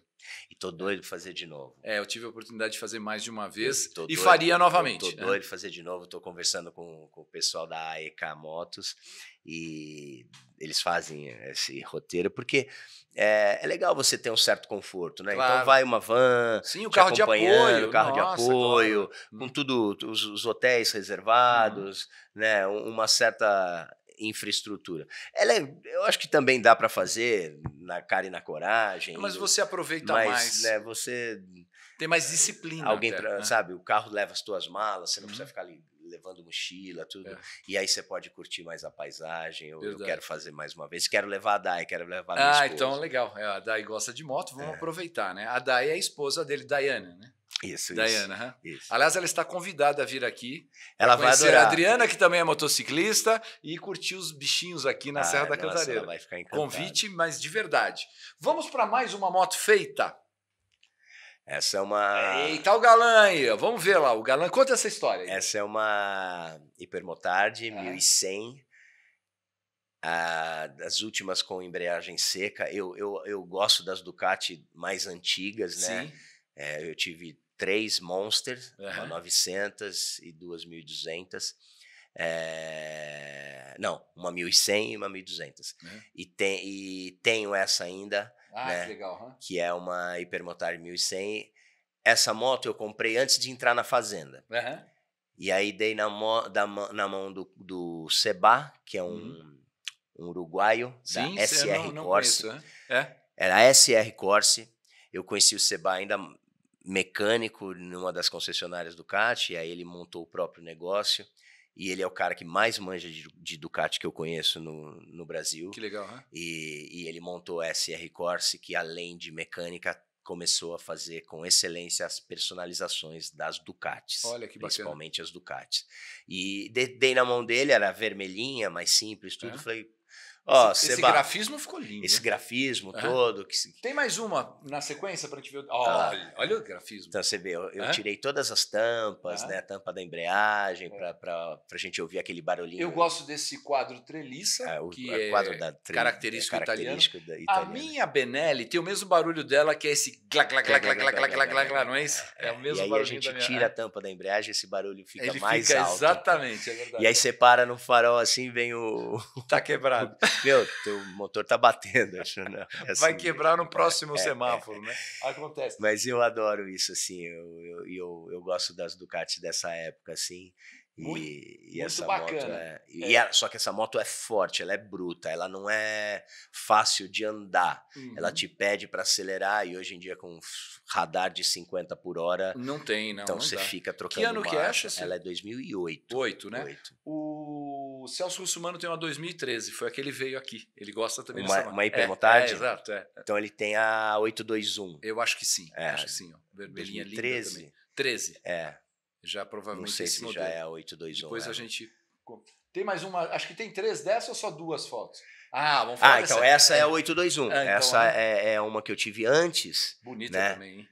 E tô doido pra fazer de novo. É, eu tive a oportunidade de fazer mais de uma vez e doido, faria novamente. Tô, tô né? doido de fazer de novo. Tô conversando com, com o pessoal da AEK Motos e eles fazem esse roteiro porque é, é legal você ter um certo conforto, né? Então claro. Então vai uma van, sim, o carro de apoio, o carro Nossa, de apoio, claro. com tudo, os, os hotéis uhum. reservados, hum. né? Uma certa infraestrutura. Ela é, eu acho que também dá para fazer na cara e na coragem. Mas você aproveita mas, mais. Né, você tem mais disciplina. Alguém, até, pra, né? sabe, o carro leva as tuas malas, você não uhum. precisa ficar ali levando mochila, tudo. É. E aí você pode curtir mais a paisagem. Eu, eu, quero fazer mais uma vez. Quero levar a Dai, quero levar a minha Ah, esposa. então legal. É, a Dai gosta de moto, vamos é. aproveitar, né? A Dai é a esposa dele, Dayane, né? Isso, Diana, isso, uhum. isso. Aliás, ela está convidada a vir aqui. Ela vai adorar. a Adriana, que também é motociclista, e curtir os bichinhos aqui na ah, Serra da Cantareira. vai ficar encantada. Convite, mas de verdade. Vamos para mais uma moto feita. Essa é uma. Eita, o galã aí. Vamos ver lá. O galã, conta essa história. Aí. Essa é uma Hipermotard é. 1100. Ah, as últimas com embreagem seca. Eu, eu, eu gosto das Ducati mais antigas, né? Sim é, eu tive três Monsters, uhum. uma 900 e duas 1200. É... Eh, não, uma 1100 e uma 1200. Uhum. E, tem, e tenho essa ainda, ah, né, que, legal, uhum. que é uma Hipermotar 1100. Essa moto eu comprei antes de entrar na fazenda. Uhum. E aí dei na, mo, da, na mão do, do Seba, que é um, uhum. um uruguaio Sim, da SR não, não Corse. Conheço, é. é. Era a SR Corse. Eu conheci o Seba ainda mecânico numa das concessionárias Ducati, aí ele montou o próprio negócio. E ele é o cara que mais manja de, de Ducati que eu conheço no, no Brasil. Que legal, né? E, e ele montou a SR Corse, que além de mecânica, começou a fazer com excelência as personalizações das Ducatis. Olha que Principalmente as Ducatis. E dei na mão dele, era vermelhinha, mais simples, tudo. É? Falei, Ó, esse, esse grafismo ficou lindo. Esse grafismo uhum. todo. Que... Tem mais uma na sequência para a gente ver. Ah. Olha, ah. olha o grafismo. Então você vê, eu, eu uhum. tirei todas as tampas, uhum. né? A tampa da embreagem, é. para a gente ouvir aquele barulhinho. Eu gosto desse quadro treliça, é, o, que é, quadro é da tre... característico, é característico italiano. italiano. A minha Benelli tem o mesmo barulho dela, que é esse glá, glá, glá, glá, glá, glá, glá, glá, glá, não é isso? É, é o mesmo e aí barulho. A gente minha... tira a tampa da embreagem, esse barulho fica Ele mais fica alto. Exatamente, é verdade. E aí você para no farol assim, vem o. Tá quebrado. meu, teu motor tá batendo. Acho, né? é assim, Vai quebrar no é, próximo é, semáforo, é, né? Acontece. Mas eu adoro isso, assim, eu, eu, eu, eu gosto das Ducati dessa época, assim. Muito, é, e, essa bacana. moto é, é. Ela, só que essa moto é forte, ela é bruta, ela não é fácil de andar. Uhum. Ela te pede para acelerar e hoje em dia com radar de 50 por hora. Não tem, não. Então você fica trocando. Que ano marcha. que é essa? Ela é 2008. 8, né? 8. O Celso Russumano tem uma 2013, foi a que ele veio aqui. Ele gosta também uma, dessa Uma hipermotagem? É, é exato. É. Então ele tem a 821. Eu acho que sim. Acho que sim. Ó. Vermelhinha 2013. linda também. 13. É. Já provavelmente. Não sei se modelo. já é a 821. Depois é. a né? gente. Tem mais uma. Acho que tem três dessas ou só duas fotos? Ah, vamos falar. Ah, então essa, é a é. 821. É, então, essa é. é, é, uma que eu tive antes. Bonita né? também, hein?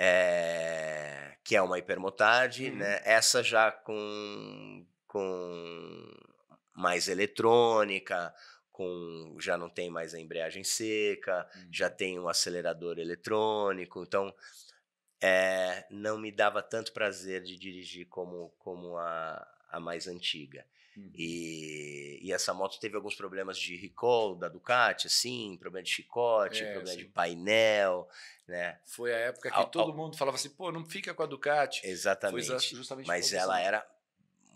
É, que é uma hipermotard, hum. né? Essa já com, com mais eletrônica, com já não tem mais a embreagem seca, hum. já tem um acelerador eletrônico, então é, não me dava tanto prazer de dirigir como, como a, a mais antiga. Hum. E, e, essa moto teve alguns problemas de recall da Ducati, assim, problema de chicote, é, problema sim. de painel, né? Foi a época que ao, todo ao... mundo falava assim, pô, não fica com a Ducati. Exatamente. Mas ela era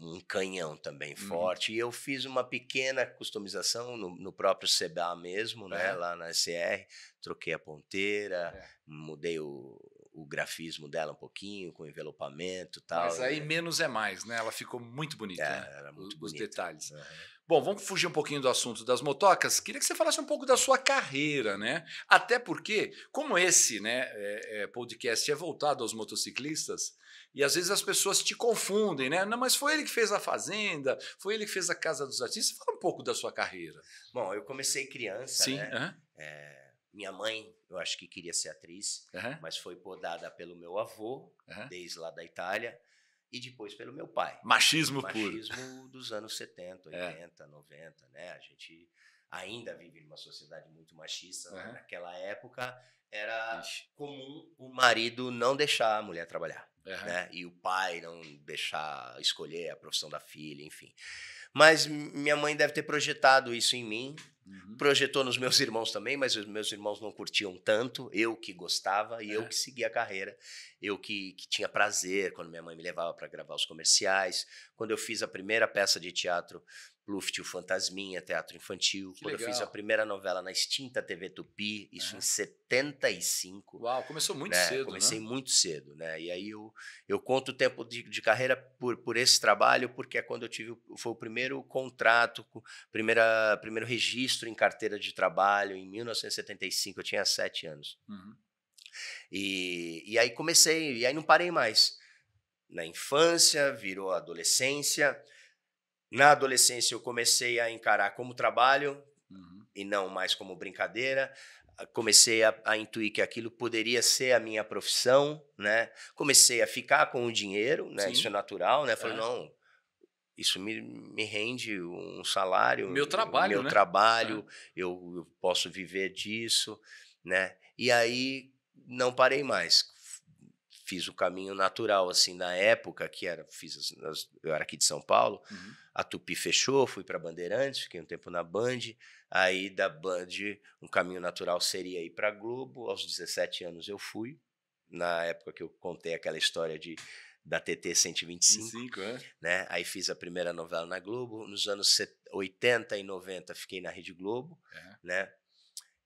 um canhão também uhum. forte. E eu fiz uma pequena customização no, no próprio CBA mesmo, né? É. Lá na SR. Troquei a ponteira, é. mudei o, o grafismo dela um pouquinho, com envelopamento e tal. Mas aí né? menos é mais, né? Ela ficou muito bonita, é, né? Era muito Os detalhes. Uhum. Bom, vamos fugir um pouquinho do assunto das motocas. Queria que você falasse um pouco da sua carreira, né? Até porque, como esse né, é, é, podcast é voltado aos motociclistas, e às vezes as pessoas te confundem, né? Não, mas foi ele que fez a Fazenda, foi ele que fez a Casa dos Artistas. Fala um pouco da sua carreira. Bom, eu comecei criança, Sim, né? Uhum. É, minha mãe eu acho que queria ser atriz, uhum. mas foi podada pelo meu avô, uhum. desde lá da Itália, e depois pelo meu pai. Machismo, Machismo puro. Machismo dos anos 70, 80, é. 90, né? A gente ainda vive numa sociedade muito machista. Uhum. Né? Naquela época era Ixi. comum o marido não deixar a mulher trabalhar, né? E o pai não deixar escolher a profissão da filha, enfim. Mas minha mãe deve ter projetado isso em mim, uhum. projetou nos meus irmãos também, mas os meus irmãos não curtiam tanto, eu que gostava e é. eu que seguia a carreira, eu que, que tinha prazer quando minha mãe me levava para gravar os comerciais. Quando eu fiz a primeira peça de teatro Luft, o Fantasminha, Teatro Infantil. Que Quando legal. eu fiz a primeira novela na extinta TV Tupi, isso é. em 75. Uau, começou muito né? cedo. Comecei né? muito cedo, né? E aí eu, eu conto o tempo de, de carreira por, por esse trabalho, porque é quando eu tive. Foi o primeiro contrato, primeira, primeiro registro em carteira de trabalho, em 1975, eu tinha sete anos. Uhum. E, e aí comecei, e aí não parei mais. Na infância, virou adolescência na adolescência, eu comecei a encarar como trabalho uhum. e não mais como brincadeira. Ah, comecei a, a, intuir que aquilo poderia ser a minha profissão, né? Comecei a ficar com o dinheiro, né? Sim. Isso é natural, né? Falei, é. não, isso me, me rende um salário. Meu trabalho, Meu né? trabalho, é. eu, eu posso viver disso, né? E aí não parei mais fiz o caminho natural, assim, na época que era, fiz as, as, eu era aqui de São Paulo, uhum. a Tupi fechou, fui para Bandeirantes, fiquei um tempo na Band, aí da Band, um caminho natural seria ir para Globo, aos 17 anos eu fui, na época que eu contei aquela história de da TT 125, 25, é? né? Aí fiz a primeira novela na Globo, nos anos 80 e 90 fiquei na Rede Globo, é. né?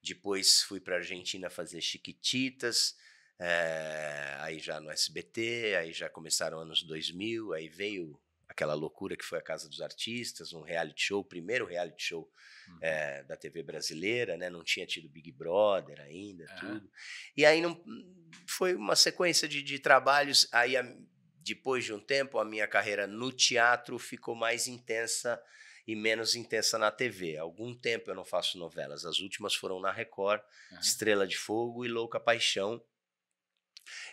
Depois fui para Argentina fazer Chiquititas, é, aí já no SBT, aí já começaram anos 2000, aí veio aquela loucura que foi a Casa dos Artistas, um reality show, o primeiro reality show uhum. é, da TV brasileira, né? Não tinha tido Big Brother ainda, é. tudo. E aí não, foi uma sequência de, de trabalhos. Aí, a, depois de um tempo, a minha carreira no teatro ficou mais intensa e menos intensa na TV. algum tempo eu não faço novelas. As últimas foram na Record, uhum. Estrela de Fogo e Louca Paixão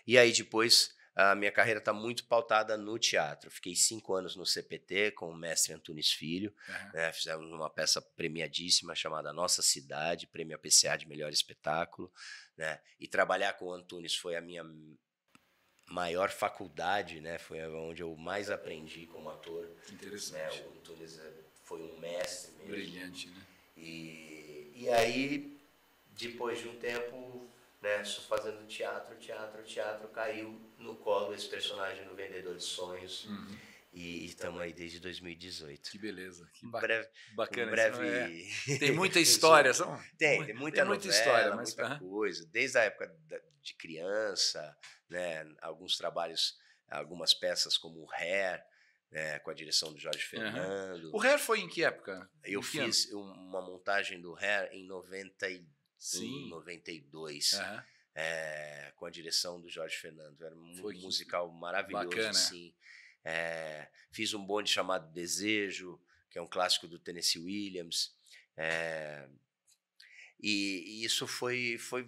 e aí depois a minha carreira está muito pautada no teatro. Fiquei cinco anos no CPT com o mestre Antunes Filho. Uhum. Né? Fizemos uma peça premiadíssima chamada Nossa Cidade, prêmio APCA de melhor espetáculo. Né? E trabalhar com o Antunes foi a minha maior faculdade, né? Foi onde eu mais aprendi como ator. Né. interessante. Né? O Antunes é, foi um mestre mesmo. Brilhante, né? E, e aí, depois de um tempo, né? Só fazendo teatro, teatro, teatro, caiu no colo esse personagem do Vendedor de Sonhos. Uhum. E estamos aí desde 2018. Que beleza. Que ba breve, bacana. Um breve... É. Tem muita história. São... Tem, tem muita, tem é muita novela, história, mas... muita coisa. Desde a época de criança, né? alguns trabalhos, algumas peças como o Hair, né? com a direção do Jorge Fernando. Uhum. O Hair foi em que época? Eu em fiz uma montagem do Hair em 92. Sim. em 92. Uhum. É, com a direção do Jorge Fernando. Era um Foi musical maravilhoso, sim É, eh, fiz um bonde chamado Desejo, que é um clássico do Tennessee Williams. É, e, e, isso foi, foi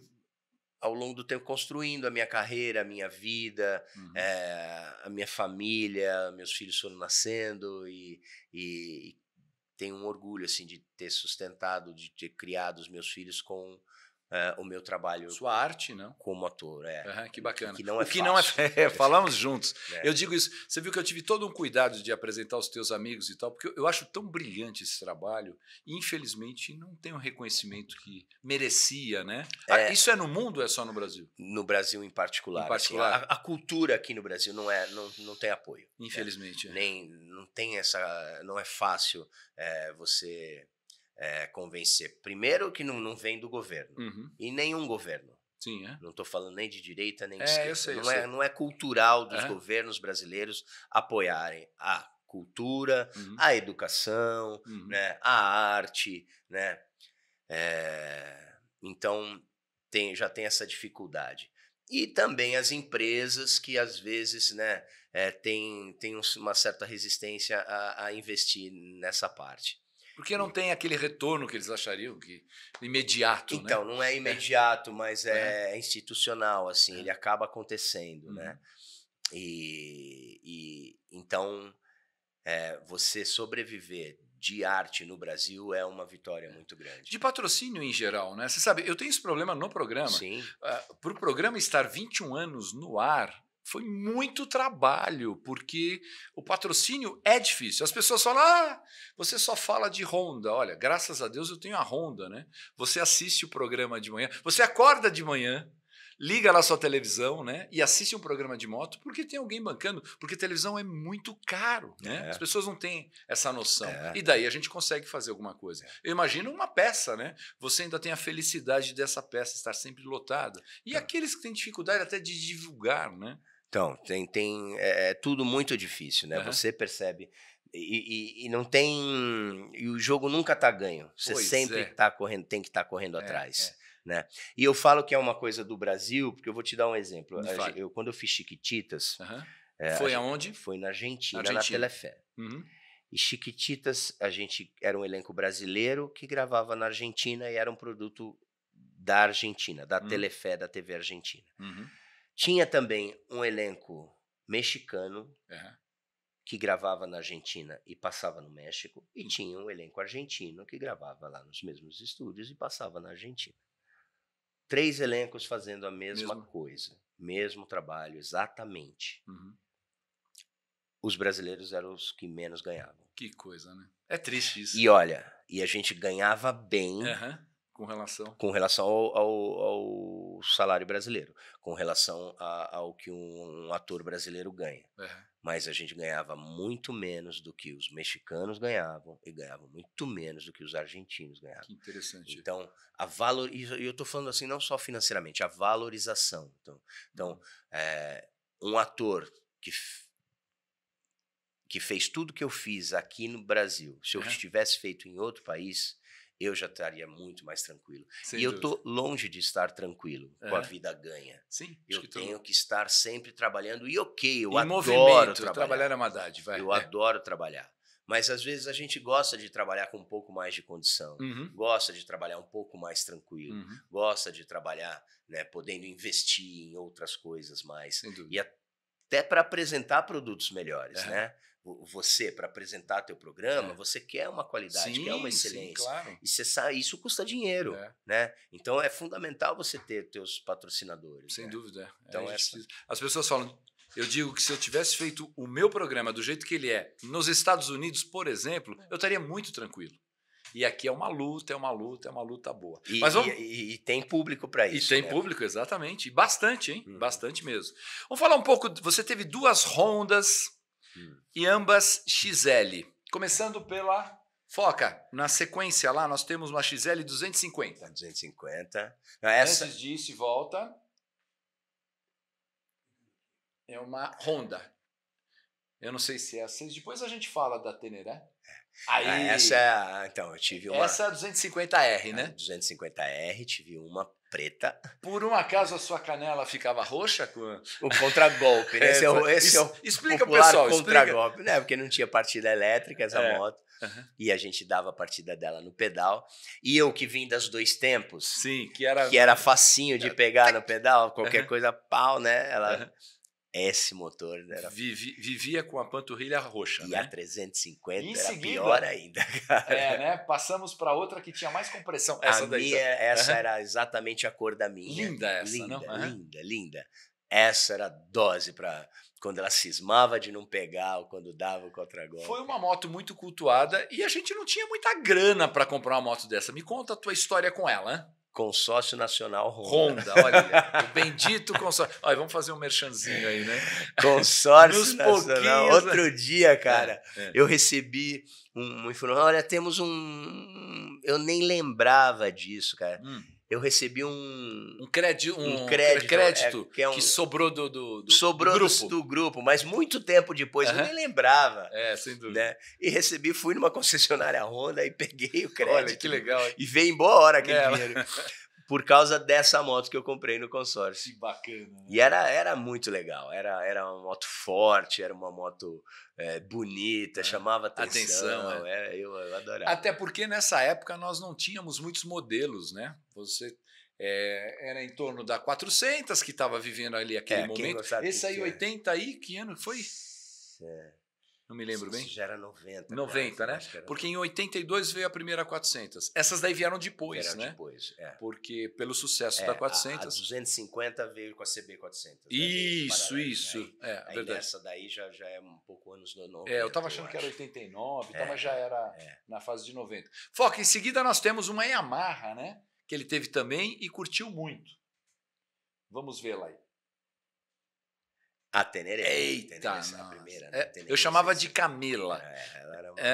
ao longo do tempo construindo a minha carreira, a minha vida, uhum. é, a minha família, meus filhos foram nascendo e, e, e, tenho um orgulho assim de ter sustentado, de ter criado os meus filhos com eh, o meu trabalho. Sua arte, não? Como ator, é. Uhum, que bacana. Que não é o que fácil. não é. falamos juntos. É. Eu digo isso. Você viu que eu tive todo um cuidado de apresentar os teus amigos e tal, porque eu, eu acho tão brilhante esse trabalho. E, infelizmente, não tem o um reconhecimento que merecia, né? Ah, é. Isso é no mundo ou é só no Brasil? No Brasil, em particular. Em assim, particular. Assim, a, a, cultura aqui no Brasil não, é, não, não tem apoio. Né? Infelizmente. É. Nem, não tem essa. Não é fácil eh, você é, convencer. Primeiro que não, não vem do governo. Uhum. E nenhum governo. Sim, é. Não estou falando nem de direita nem de é, esquerda. Eu sei, eu não, é, sei. É, não é cultural dos é. governos brasileiros apoiarem a cultura, uhum. a educação, uhum. né, a arte. Né? É, então tem, já tem essa dificuldade. E também as empresas que às vezes né, é, tem, tem uma certa resistência a, a investir nessa parte. Porque não tem aquele retorno que eles achariam que imediato, né? Então, né? não é, é. imediato, é. mas é, né? é, institucional, assim, é. ele acaba acontecendo, né? uhum. né? E, e então, é, você sobreviver de arte no Brasil é uma vitória muito grande. De patrocínio em geral, né? Você sabe, eu tenho esse problema no programa. Sim. Uh, ah, Para o programa estar 21 anos no ar, foi muito trabalho, porque o patrocínio é difícil. As pessoas falam: ah, você só fala de Honda. Olha, graças a Deus eu tenho a Honda, né? Você assiste o programa de manhã, você acorda de manhã, liga lá sua televisão, né? E assiste um programa de moto, porque tem alguém bancando, porque televisão é muito caro, né? É. As pessoas não têm essa noção. É. E daí a gente consegue fazer alguma coisa. É. Eu imagino uma peça, né? Você ainda tem a felicidade dessa peça estar sempre lotada. E é. aqueles que têm dificuldade até de divulgar, né? Então, tem, tem é, é, tudo muito difícil, né? Uhum. Você percebe. E, e, e, não tem. E o jogo nunca tá ganho. Você pois sempre é. tá correndo, tem que estar tá correndo é, atrás. É. Né? E eu falo que é uma coisa do Brasil, porque eu vou te dar um exemplo. Eu, eu, quando eu fiz Chiquititas. Uhum. foi aonde? Foi na Argentina, Argentina. na Telefé. Uhum. E Chiquititas, a gente era um elenco brasileiro que gravava na Argentina e era um produto da Argentina, da hum. Telefé, da TV Argentina. Uhum. Tinha também um elenco mexicano uhum. que gravava na Argentina e passava no México, e hum. tinha um elenco argentino que gravava lá nos mesmos estúdios e passava na Argentina. Três elencos fazendo a mesma mesmo? coisa, mesmo trabalho, exatamente. Uhum. Os brasileiros eram os que menos ganhavam. Que coisa, né? É triste isso. E olha, e a gente ganhava bem. Uhum. Com relação? Com relação ao, ao o salário brasileiro com relação a, ao que um, um, ator brasileiro ganha. Uhum. Mas a gente ganhava muito menos do que os mexicanos ganhavam e ganhavam muito menos do que os argentinos ganhavam. Que interessante. Então, a valor... e eu estou falando assim não só financeiramente, a valorização. Então, então é, um ator que que fez tudo que eu fiz aqui no Brasil, se eu tivesse feito em outro país, eu já estaria muito mais tranquilo. Sem e eu estou longe de estar tranquilo é. com a é. vida ganha. Sim, eu que tenho tô... que estar sempre trabalhando. E ok, eu em adoro movimento, trabalhar. trabalhar na é Madade, Eu é. adoro trabalhar. Mas às vezes a gente gosta de trabalhar com um pouco mais de condição, uhum. gosta de trabalhar um pouco mais tranquilo, uhum. gosta de trabalhar né, podendo investir em outras coisas mais. E até para apresentar produtos melhores, é. né? você para apresentar teu programa, é. você quer uma qualidade, sim, quer uma excelência. Sim, claro. E isso custa dinheiro, é. né? Então é fundamental você ter teus patrocinadores. Sem né? dúvida. É então é essa... as pessoas falam, eu digo que se eu tivesse feito o meu programa do jeito que ele é, nos Estados Unidos, por exemplo, é. eu estaria muito tranquilo. E aqui é uma luta, é uma luta, é uma luta boa. E, Mas vamos... e, e, tem público para isso. E tem né? público, exatamente. E bastante, hein? Uhum. Bastante mesmo. Vamos falar um pouco. Você teve duas rondas Hum. E ambas XL. Começando pela Foca, na sequência lá nós temos uma XL 250. 250. Não, essa... Antes disso, volta. É uma Honda. Eu não sei se é essa. Assim. Depois a gente fala da Teneré. Ah, Aí, ah, essa é a, então, eu tive uma. Essa é a 250R, né? 250R, é, tive uma preta. Por um acaso a sua canela ficava roxa? Com... O contragolpe, né? Esse é, o, esse é o explica popular pessoal, contragolpe, né? Porque não tinha partida elétrica essa é. moto. Uhum. E a gente dava a partida dela no pedal. E eu que vim das dois tempos. Sim, que era. Que era facinho de pegar no pedal, qualquer uhum. coisa pau, né? Ela. Uhum esse motor. Né? Era... Vivi, vivia com a panturrilha roxa. E né? a 350 em era seguida, pior né? ainda, cara. É, né? Passamos para outra que tinha mais compressão. Essa a daí, minha, tá? essa uhum. era exatamente a cor da minha. Linda essa, linda, não? Uhum. Linda, linda. Essa era dose para quando ela cismava de não pegar ou quando dava o contragolpe. Foi uma moto muito cultuada e a gente não tinha muita grana para comprar uma moto dessa. Me conta a tua história com ela, né? Consórcio Nacional Honda. Honda, olha, o bendito consórcio. Olha, vamos fazer um merchanzinho aí, né? Consórcio Nos Nacional. Né? Outro dia, cara, é, é. eu recebi um, e informação, olha, temos um... Eu nem lembrava disso, cara. Hum eu recebi um. Um, crédito um, crédito. crédito é, que, é um, que, sobrou do, do, do sobrou do grupo. Do, grupo, mas muito tempo depois, uhum. eu nem lembrava. É, sem dúvida. Né? E recebi, fui numa concessionária Honda e peguei o crédito. Olha, que legal. E veio embora aquele é. dinheiro. por causa dessa moto que eu comprei no consórcio. Que bacana. Né? E era, era muito legal. Era, era uma moto forte, era uma moto é, bonita, é. chamava atenção. atenção é. é. eu, eu adorava. Até porque nessa época nós não tínhamos muitos modelos, né? Você é, era em torno da 400 que estava vivendo ali aquele é, momento. Esse aí, 80 aí, que ano foi? É, não me lembro isso, bem. Isso já era 90. 90, né? Porque em 82 veio a primeira 400. Essas daí vieram depois, vieram né? depois, é. Porque pelo sucesso é, da 400... A, a 250 veio com a CB 400. Né? Isso, né? isso. Aí, é, aí verdade. Essa daí já, já é um pouco anos 90. É, eu tava achando eu que era 89, tá, é, tá, mas já era é. na fase de 90. Foca, em seguida nós temos uma Yamaha, né? Que ele teve também e curtiu muito. Vamos vê-la aí. A Tenerife. Né? Eita, Tenerife, é a primeira. Né? É, Tenerife, eu é chamava de Camila. É, ela era uma... é.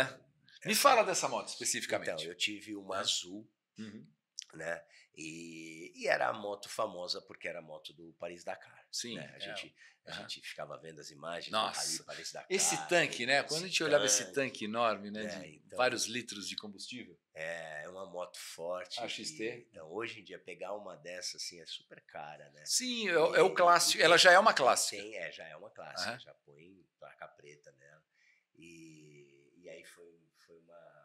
é Me fala dessa moto então, especificamente. Então, eu tive uma né? azul, uhum. né? E, e, era a moto famosa porque era a moto do Paris Dakar. Né? Sim. Né? A, é. gente, a gente ficava vendo as imagens Nossa, do Paris Dakar. Esse tanque, né? Quando a gente olhava esse tanque enorme, né? É, então, vários litros de combustível. É, é uma moto forte. A XT. E, então, hoje em dia, pegar uma dessa assim é super cara, né? Sim, é, e, é o clássico. Ela já é uma clássica. Sim, é, já é uma clássica. Uhum. Já põe placa preta nela. E, e aí foi, foi uma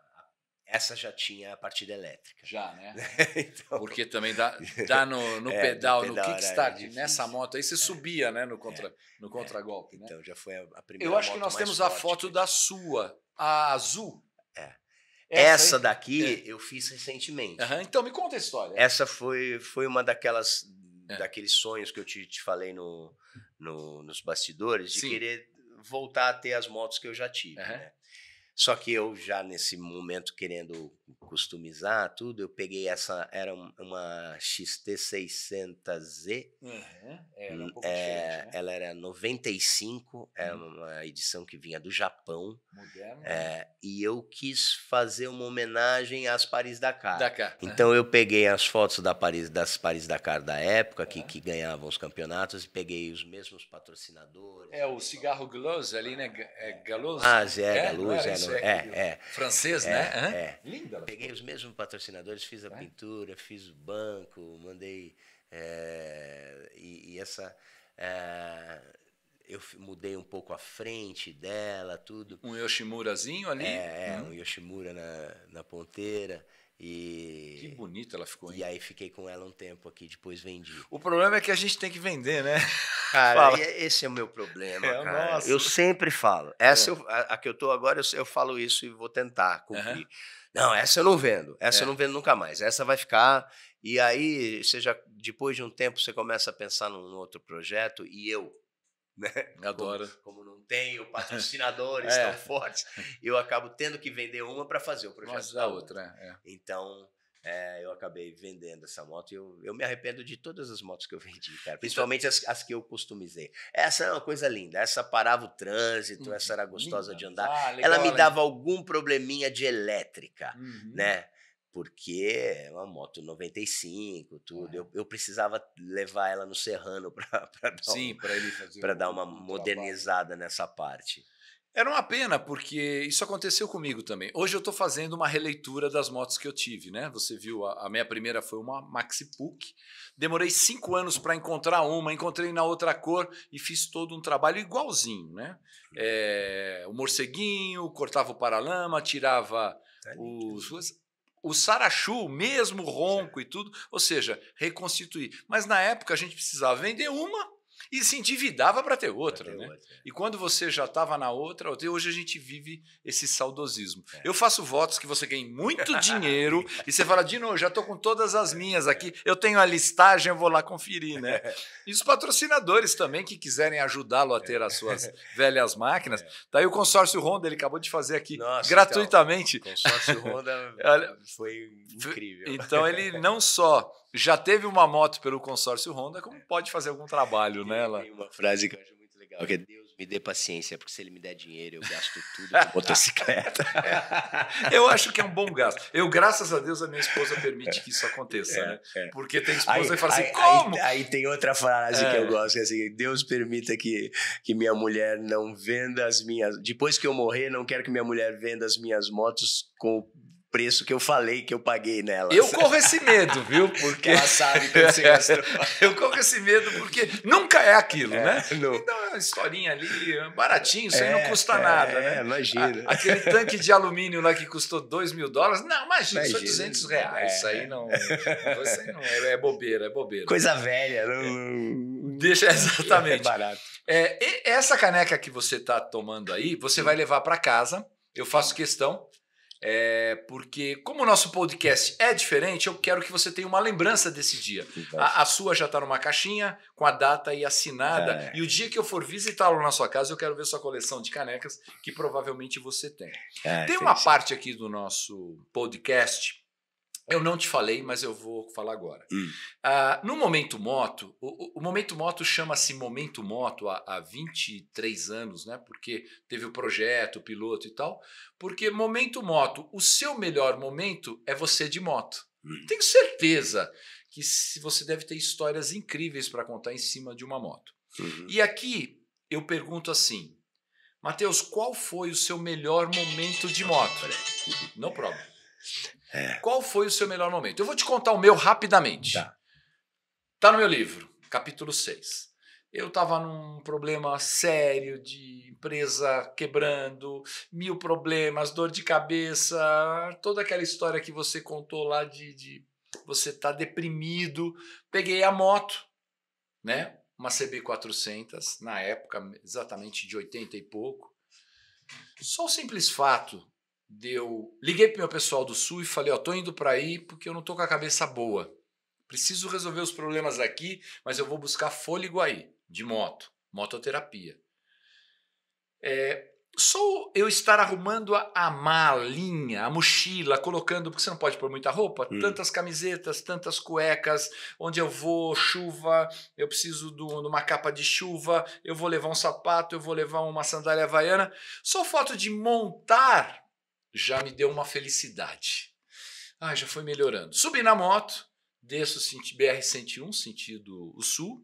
essa já tinha a partida elétrica. Já, né? então, Porque também dá, dá no, no, é, pedal, no pedal, no né? kickstart, é nessa moto aí você subia, né? No, contra, é, no contragolpe. É, né? Então já foi a, primeira Eu acho que nós temos forte, a foto da sua, a azul. É. Essa, Essa daqui é. eu fiz recentemente. Uhum, então me conta a história. Essa foi, foi uma daquelas daqueles sonhos que eu te, te falei no, no, nos bastidores de querer voltar a ter as motos que eu já tive. Uhum. Né? Só que eu já nesse momento querendo customizar tudo. Eu peguei essa, era uma XT600Z. Uhum. É, era um é, né? Ela era 95, uhum. era uma edição que vinha do Japão. É, e eu quis fazer uma homenagem às Paris Dakar. Dakar. Então eu peguei as fotos da Paris, das Paris Dakar da época, uhum. que, que ganhavam os campeonatos, e peguei os mesmos patrocinadores. É, o cigarro Galoz ali, né? É, Ah, Zé, Galoz, é, é, é, é, francês, né? É, Linda. Peguei os mesmos patrocinadores, fiz a é? pintura, fiz o banco, mandei. É, e, e, essa. É, eu mudei um pouco a frente dela, tudo. Um Yoshimurazinho ali? É, é hum. um Yoshimura na, na ponteira. E, que bonita ela ficou, hein? E aí fiquei com ela um tempo aqui, depois vendi. O problema é que a gente tem que vender, né? Cara, é, esse é o meu problema, é, cara. Nossa. Eu sempre falo. Essa é. eu, a, a, que eu tô agora, eu, eu falo isso e vou tentar cumprir. Uhum. Não, essa eu não vendo. Essa é. eu não vendo nunca mais. Essa vai ficar. E aí, você já, depois de um tempo, você começa a pensar num outro projeto e eu. Né? Adoro. Como, como não tenho patrocinadores é. tão fortes, eu acabo tendo que vender uma para fazer o projeto. Nossa, da outra, outra. É. é. Então, é, eu acabei vendendo essa moto e eu, eu me arrependo de todas as motos que eu vendi, cara. Então principalmente as, as que eu customizei. Essa é uma coisa linda. Essa parava o trânsito, uhum. essa era uhum. gostosa linda. de andar. Ah, legal, Ela me dava algum probleminha de elétrica, uhum. né? porque é uma moto 95, tudo. É. Eu, eu, precisava levar ela no Serrano para dar, Sim, ele um, dar uma um modernizada trabalho. nessa parte. Era uma pena, porque isso aconteceu comigo também. Hoje eu estou fazendo uma releitura das motos que eu tive, né? Você viu, a, a minha primeira foi uma Maxi Puck. Demorei cinco anos para encontrar uma, encontrei na outra cor e fiz todo um trabalho igualzinho, né? Uhum. É, o morceguinho, cortava o paralama, tirava tá os o Sarachu, mesmo ronco e tudo, ou seja, reconstituir. Mas na época a gente precisava vender uma e se endividava para ter outra. Ter né? Outra, é. E quando você já estava na outra, hoje a gente vive esse saudosismo. É. Eu faço votos que você ganhe muito dinheiro e você fala, Dino, já estou com todas as minhas aqui, eu tenho a listagem, eu vou lá conferir. Né? E os patrocinadores também que quiserem ajudá-lo a ter as suas velhas máquinas. Daí é. tá o consórcio Honda, ele acabou de fazer aqui Nossa, então, gratuitamente. Então, o consórcio Honda foi incrível. Então ele não só já teve uma moto pelo consórcio Honda, como pode fazer algum trabalho tem, nela? Tem uma frase que eu acho muito legal, que é Deus me dê paciência, porque se ele me der dinheiro, eu gasto tudo com motocicleta. eu acho que é um bom gasto. Eu, graças a Deus, a minha esposa permite que isso aconteça, é, né? É. Porque tem esposa aí, que fala assim, aí, como? Aí, aí, tem outra frase é. que eu é. gosto, que é assim, Deus permita que, que minha mulher não venda as minhas... Depois que eu morrer, não quero que minha mulher venda as minhas motos com preço que eu falei que eu paguei nela. Eu corro esse medo, viu? Porque ela sabe que você gastou. eu corro esse medo porque nunca é aquilo, é, né? Não. Então é uma historinha ali, é baratinho, isso é, aí não é, custa é, nada, né? Imagina. A, aquele tanque de alumínio lá que custou 2 mil dólares, não, imagina, imagina. só 200 reais. Isso aí é. não, isso aí não é, bobeira, é bobeira. Coisa velha, não. Deixa exatamente. É barato. essa caneca que você está tomando aí, você vai levar para casa. Eu faço questão é, porque, como o nosso podcast é diferente, eu quero que você tenha uma lembrança desse dia. A, a sua já está numa caixinha, com a data aí assinada. É. E o dia que eu for visitá-lo na sua casa, eu quero ver sua coleção de canecas, que provavelmente você tem. É, tem uma parte aqui do nosso podcast eu não te falei, mas eu vou falar agora. Hum. Ah, no Momento Moto, o, o Momento Moto chama-se Momento Moto há, há 23 anos, né? Porque teve o projeto, o piloto e tal. Porque Momento Moto, o seu melhor momento é você de moto. Hum. Tenho certeza que você deve ter histórias incríveis para contar em cima de uma moto. Uhum. E aqui eu pergunto assim, Matheus, qual foi o seu melhor momento de moto? Não problema. É. Qual foi o seu melhor momento? Eu vou te contar o meu rapidamente. Tá, tá no meu livro, capítulo 6. Eu estava num problema sério de empresa quebrando, mil problemas, dor de cabeça, toda aquela história que você contou lá de, de você tá deprimido. Peguei a moto, né? Uma CB400, na época exatamente de 80 e pouco. Só o simples fato deu. Liguei pro meu pessoal do Sul e falei: Ó, tô indo para aí porque eu não tô com a cabeça boa. Preciso resolver os problemas aqui, mas eu vou buscar fôlego aí, de moto, mototerapia. É, só eu estar arrumando a, a, malinha, a mochila, colocando, porque você não pode pôr muita roupa, hum. tantas camisetas, tantas cuecas, onde eu vou, chuva, eu preciso de uma capa de chuva, eu vou levar um sapato, eu vou levar uma sandália havaiana. Só foto fato de montar já me deu uma felicidade. Ah, já foi melhorando. Subi na moto, desço BR-101, sentido o sul.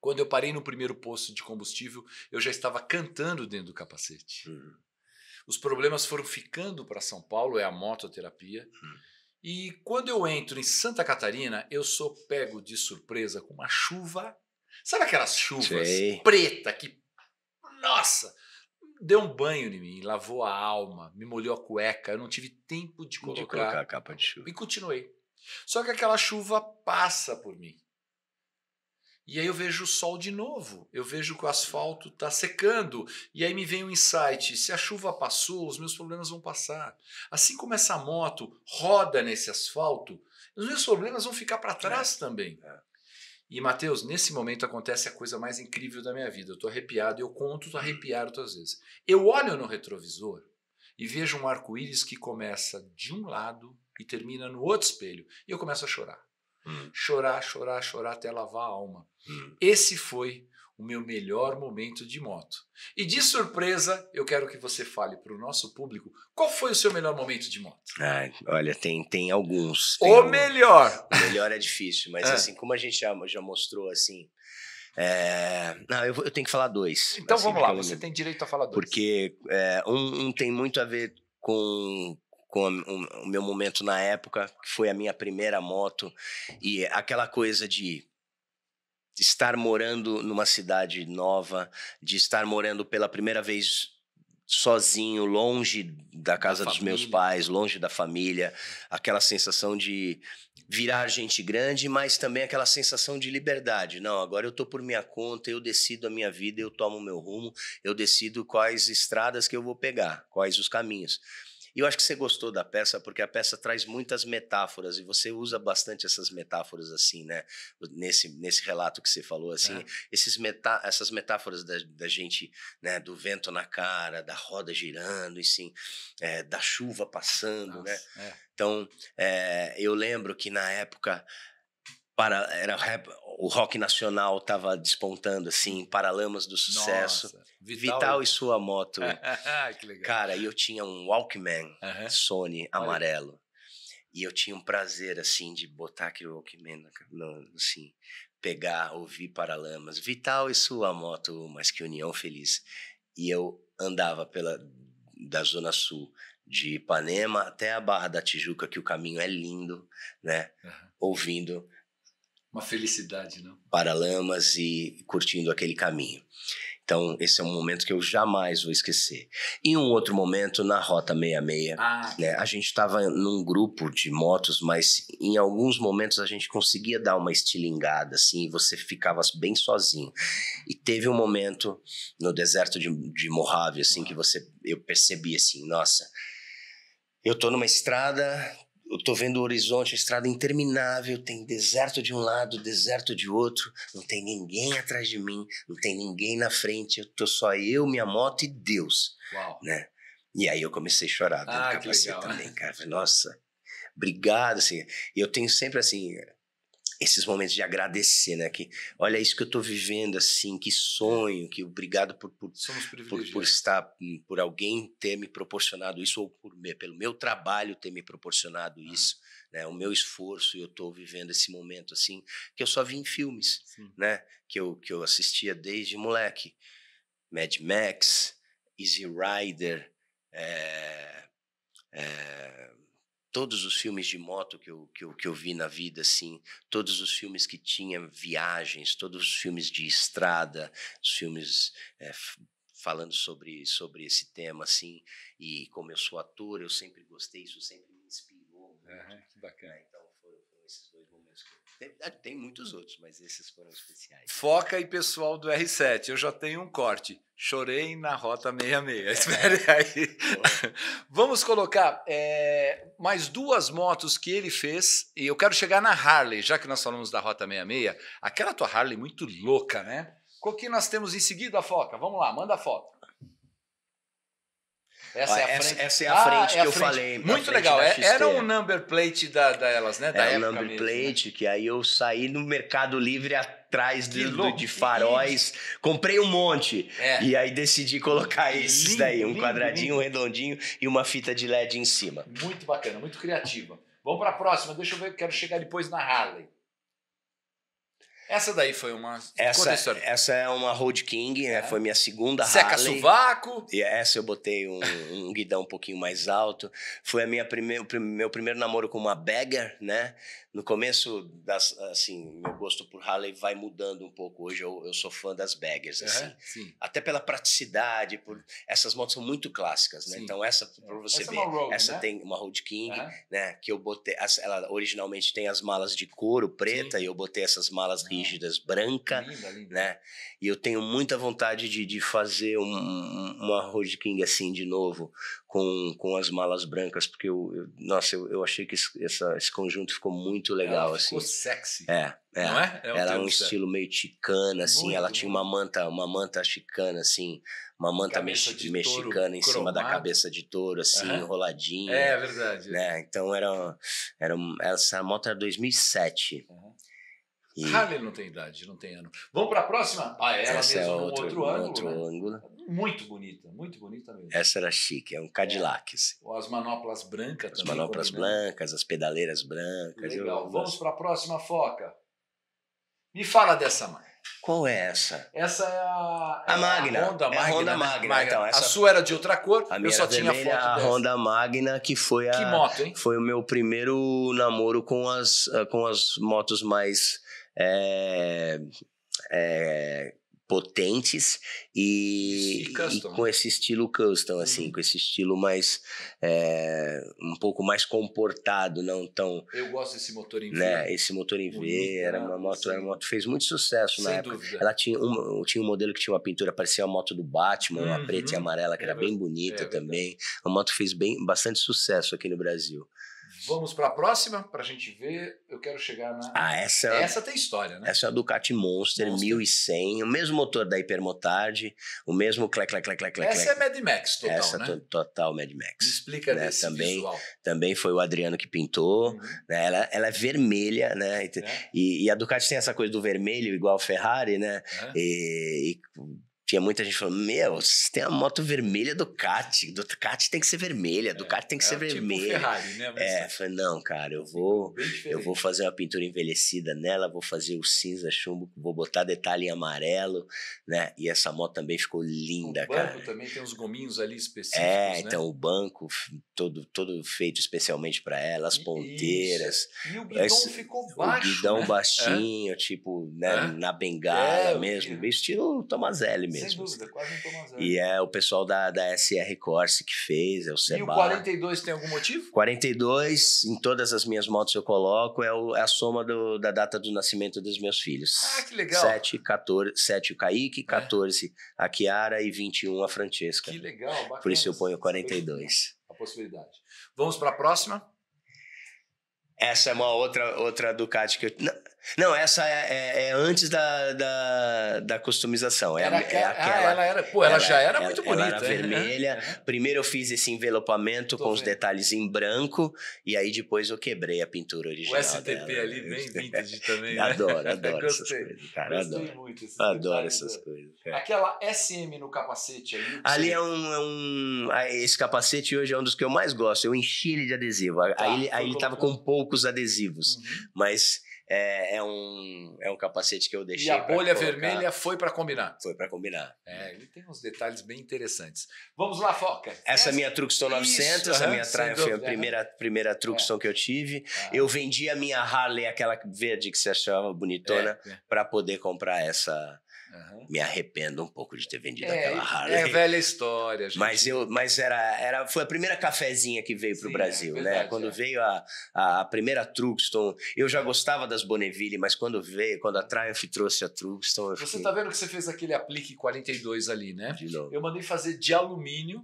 Quando eu parei no primeiro posto de combustível, eu já estava cantando dentro do capacete. Uhum. Os problemas foram ficando para São Paulo, é a mototerapia. Uhum. E quando eu entro em Santa Catarina, eu sou pego de surpresa com uma chuva. Sabe aquelas chuvas Sei. preta que. Nossa! deu um banho em mim, lavou a alma, me molhou a cueca, eu não tive tempo de colocar, de colocar a capa de chuva. E continuei. Só que aquela chuva passa por mim. E aí eu vejo o sol de novo, eu vejo que o asfalto está secando, e aí me vem o um insight: se a chuva passou, os meus problemas vão passar. Assim como essa moto roda nesse asfalto, os meus problemas vão ficar para é. trás é. também. É. E, Mateus, nesse momento acontece a coisa mais incrível da minha vida. Eu estou arrepiado, e eu conto, estou arrepiado outras vezes. Eu olho no retrovisor e vejo um arco-íris que começa de um lado e termina no outro espelho. E eu começo a chorar. Hum. Chorar, chorar, chorar até lavar a alma. Hum. Esse foi o meu melhor momento de moto. E de surpresa, eu quero que você fale para o nosso público qual foi o seu melhor momento de moto. Ai, olha, tem, tem alguns. Tem o melhor! O melhor é difícil, mas é. assim, como a gente já, já mostrou assim. É... Não, eu, eu, tenho que falar dois. Então assim, vamos lá, você tem direito a falar dois. Porque é, um, um tem muito a ver com, com o meu momento na época, que foi a minha primeira moto, e aquela coisa de estar morando numa cidade nova, de estar morando pela primeira vez sozinho, longe da casa da dos família. meus pais, longe da família, aquela sensação de virar gente grande, mas também aquela sensação de liberdade. Não, agora eu tô por minha conta, eu decido a minha vida, eu tomo o meu rumo, eu decido quais estradas que eu vou pegar, quais os caminhos. E eu acho que você gostou da peça, porque a peça traz muitas metáforas, e você usa bastante essas metáforas, assim, né? Nesse, nesse relato que você falou, assim, é. esses meta essas metáforas da, da, gente, né? Do vento na cara, da roda girando, assim, é, da chuva passando, né? Nossa, né? É. Então, é, eu lembro que na época para era rap, o rock nacional estava despontando, assim, Paralamas do Sucesso. Nossa, Vital... Vital... e sua moto. que legal. Cara, e eu tinha um Walkman uhum. Sony amarelo. E eu tinha um prazer, assim, de botar aquele Walkman, assim, pegar, ouvir Paralamas. Vital e sua moto, mas que união feliz. E eu andava pela da Zona Sul de Ipanema até a Barra da Tijuca, que o caminho é lindo, né? Uhum. Ouvindo uma felicidade, não? Né? Paralamas e curtindo aquele caminho. Então, esse é um momento que eu jamais vou esquecer. E um outro momento na Rota 66, ah. né? A gente estava num grupo de motos, mas em alguns momentos a gente conseguia dar uma estilingada, assim, e você ficava bem sozinho. E teve um momento no deserto de, de Mojave, assim, que uhum. você, eu percebi, assim, nossa, eu tô numa estrada, eu tô vendo o horizonte, a estrada é interminável, tem deserto de um lado, deserto de outro, não tem ninguém atrás de mim, não tem ninguém na frente, eu tô só eu, minha moto e Deus. Uau. Né? E aí eu comecei a chorar dentro ah, do capacete também, cara. nossa, obrigado, assim. E eu tenho sempre assim, esses momentos de agradecer, né? Que olha isso que eu tô vivendo, assim, que sonho, que obrigado por por, por, por estar, hum, por alguém ter me proporcionado isso ou por me, pelo meu trabalho ter me proporcionado isso, né? O meu esforço e eu tô vivendo esse momento assim que eu só vi em filmes, Sim. né? Que eu que eu assistia desde moleque, Mad Max, Easy Rider, é, é todos os filmes de moto que eu, que, eu, que eu vi na vida, assim, todos os filmes que tinha viagens, todos os filmes de estrada, os filmes é, falando sobre, sobre esse tema, assim, e como eu sou ator, eu sempre gostei, isso sempre me inspirou. uhum, que bacana. Né? Então, é, tem muitos outros, mas esses foram especiais. Foca e pessoal do R7. Eu já tenho um corte. Chorei na Rota 66. É. Espere aí. Boa. Vamos colocar é, mais duas motos que ele fez. E eu quero chegar na Harley, já que nós falamos da Rota 66. Aquela tua Harley muito louca, né? O que nós temos em seguida, Foca? Vamos lá, manda a foto. Essa, é, a essa, frente. essa é a ah, é que é a eu frente. falei. Muito legal. É, era um number plate da, da elas, né? Da era um number mesmo, né? plate né? que aí eu saí no Mercado Livre atrás de, do, de faróis. Comprei um monte. É. E aí decidi colocar esses lindo, daí. Um lindo, quadradinho, lindo. um redondinho e uma fita de LED em cima. Muito bacana, muito criativa. Vamos para a próxima. Deixa eu ver, quero chegar depois na Harley. Essa daí foi uma. Essa, essa é uma Road King, né? É. Foi minha segunda Seca Harley. Seca E essa eu botei um, um, guidão um pouquinho mais alto. Foi a minha primeir, meu primeiro namoro com uma Bagger, né? No começo, das, assim, meu gosto por Harley vai mudando um pouco. Hoje eu, eu sou fã das Baggers, uhum, assim. Sim. Até pela praticidade, por... Essas motos são muito clássicas, né? Sim. Então essa, pra você essa é ver, é road, essa né? tem uma Road King, uhum. né? Que eu botei... Ela originalmente tem as malas de couro preta sim. e eu botei essas malas rígidas, branca, linda, linda. né? E eu tenho muita vontade de, de fazer um, uma Road King assim de novo, com, com as malas brancas, porque eu, eu nossa, eu, eu achei que esse, essa, esse conjunto ficou muito legal, ela ficou assim. sexy. É, é. Não é? é um um estilo meio chicana, assim, muito ela tinha uma manta, uma manta chicana, assim, uma manta mexicana em cromado. cima da cabeça de touro, assim, uhum. enroladinha. É, é, verdade. Né? Então era, era essa moto era 2007. Uhum. E... Harley não tem idade, não tem ano. Vamos para a próxima? Ah, é ela Essa é mesmo, é outro, outro ângulo. Outro né? ângulo. Muito bonita, muito bonita mesmo. Essa era chique, é um Cadillac. É. As manoplas brancas as também. As manoplas brancas, as pedaleiras brancas. Legal, eu... vamos para a próxima foca. Me fala dessa mãe. Qual é essa? Essa é a, é a Magna. A Honda Magna. É a Honda né? Magna. Magna. Então, essa... A sua era de outra cor, a minha eu só tinha foto dessa. A Honda Magna, que foi a. Que moto, hein? Foi o meu primeiro namoro com as, com as motos mais é, é, potentes e, e, com esse estilo custom, assim, uhum. com esse estilo mais é, um pouco mais comportado, não tão. Eu gosto desse motor em V. Né? Esse motor em V era uma moto, era uma assim. moto fez muito sucesso Sem na época. Dúvida. Ela tinha um, tinha um modelo que tinha uma pintura parecia a moto do Batman, uhum. uma preta e amarela que é era bem bonita é também. A moto fez bem bastante sucesso aqui no Brasil. Vamos para a próxima, para a gente ver. Eu quero chegar na. Ah, essa. É essa tem história, né? Essa é a Ducati Monster, Monster. 1100, o mesmo motor da Hipermotard, o mesmo clec, clec, clec, clec, Essa é Mad Max, total. Essa né? total Mad Max. Me explica né? desse também, visual. Também foi o Adriano que pintou. Uhum. Né? Ela, ela é vermelha, né? É. E, e, a Ducati tem essa coisa do vermelho, igual a Ferrari, né? É. E, e tinha muita gente falando, meu, você tem a moto vermelha do do cat tem que ser vermelha, do cat é, tem que é ser tipo vermelha. Ferrari, né? Mas é, assim. falei, não, cara, eu vou eu vou fazer uma pintura envelhecida nela, vou fazer o cinza chumbo, vou botar detalhe em amarelo, né? E essa moto também ficou linda, cara. O banco cara. também tem uns gominhos ali é, específicos, É, né? então o banco todo todo feito especialmente para ela, as ponteiras. Isso. E o guidão ficou baixo, O guidão né? baixinho, tipo, né, é. na bengala mesmo, o... estilo Tomazelli mesmo mesmo. Sem dúvida, assim. quase um Thomas Zero. E é o pessoal da, da SR Corse que fez, é o Seba. E o 42 tem algum motivo? 42, em todas as minhas motos eu coloco, é, o, é a soma do, da data do nascimento dos meus filhos. Ah, que legal. 7, 14, 7 o Kaique, 14 é. a Kiara e 21 a Francesca. Que legal, bacana. Por isso eu ponho 42. A possibilidade. Vamos para a próxima? Essa é uma outra, outra Ducati que eu... Não. Não, essa é, é, é antes da, da, da customização. É, era, é aquela. Ah, ela era, pô, ela, ela já era ela, muito ela, bonita. Ela né? era vermelha. Primeiro eu fiz esse envelopamento Tô com vendo. os detalhes em branco e aí depois eu quebrei a pintura original. O STP dela. Né? ali bem vintage também. Né? Adoro, adoro essas coisas, cara. Gostei adoro. muito. Esses adoro essas é. coisas. É. Aquela SM no capacete ali. Ali é um, é um, ah, Esse capacete hoje é um dos que eu mais gosto. Eu enchi ele de adesivo. Tá, aí, aí ele tava com poucos adesivos, uhum. mas é, é, um, é um capacete que eu deixei. E a bolha colocar. vermelha foi para combinar. Foi para combinar. É, ele tem uns detalhes bem interessantes. Vamos lá, Foca. Essa, essa... minha Truxton 900, Isso, essa minha Triumph foi a primeira, primeira Truxton é. que eu tive. Ah. Eu vendi a minha Harley, aquela verde que você achava bonitona, é, é. para poder comprar essa Uhum. Me arrependo um pouco de ter vendido é, aquela é Harley. É velha história, gente. Mas, eu, mas era, era, foi a primeira cafezinha que veio para o é Brasil, é verdade, né? Quando é. veio a, a, a, primeira Truxton, eu já gostava das Bonneville, mas quando veio, quando a Triumph trouxe a Truxton... Você fiquei... tá vendo que você fez aquele aplique 42 ali, né? De novo. Eu mandei fazer de alumínio,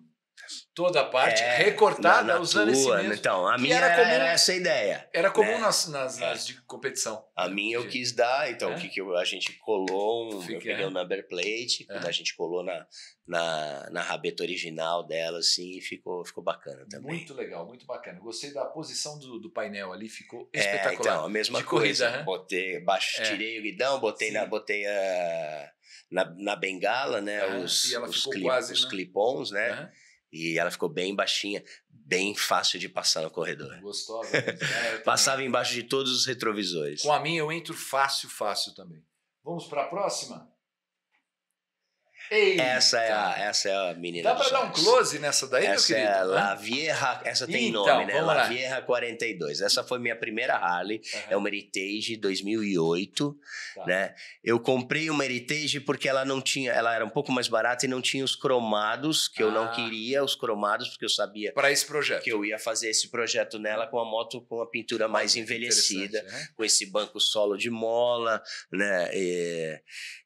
toda a parte é, recortada na, na usando tua, esse mesmo. Então, a minha era, comum, essa é ideia. Era comum né? nas, nas, nas, é. de competição. A né? minha eu quis dar, então, é? o que, que a gente colou, um, eu peguei o um number plate, quando a gente colou na, na, na rabeta original dela, assim, ficou, ficou bacana também. Muito legal, muito bacana. Gostei da posição do, do painel ali, ficou espetacular. então, a mesma de coisa. Corrida, né? botei, baixo, tirei o guidão, botei, Sim. na, botei a na, na bengala, né? os, e ela os, quase, os né? clipons, né? E ela ficou bem baixinha, bem fácil de passar no corredor. Gostosa. Né? É, Passava embaixo de todos os retrovisores. Com a minha eu entro fácil, fácil também. Vamos para a próxima? essa é a, essa é a menina. Dá para dar um close nessa daí, essa meu é querido? É La Vieja, essa tem então, nome, né? La Vieja 42. Essa foi minha primeira Harley, uhum. é uma Heritage 2008, tá. né? Eu comprei uma Heritage porque ela não tinha, ela era um pouco mais barata e não tinha os cromados que ah. eu não ah. queria, os cromados porque eu sabia para esse projeto. Que eu ia fazer esse projeto nela com a moto com a pintura mais ah, envelhecida, né? com esse banco solo de mola, né? E,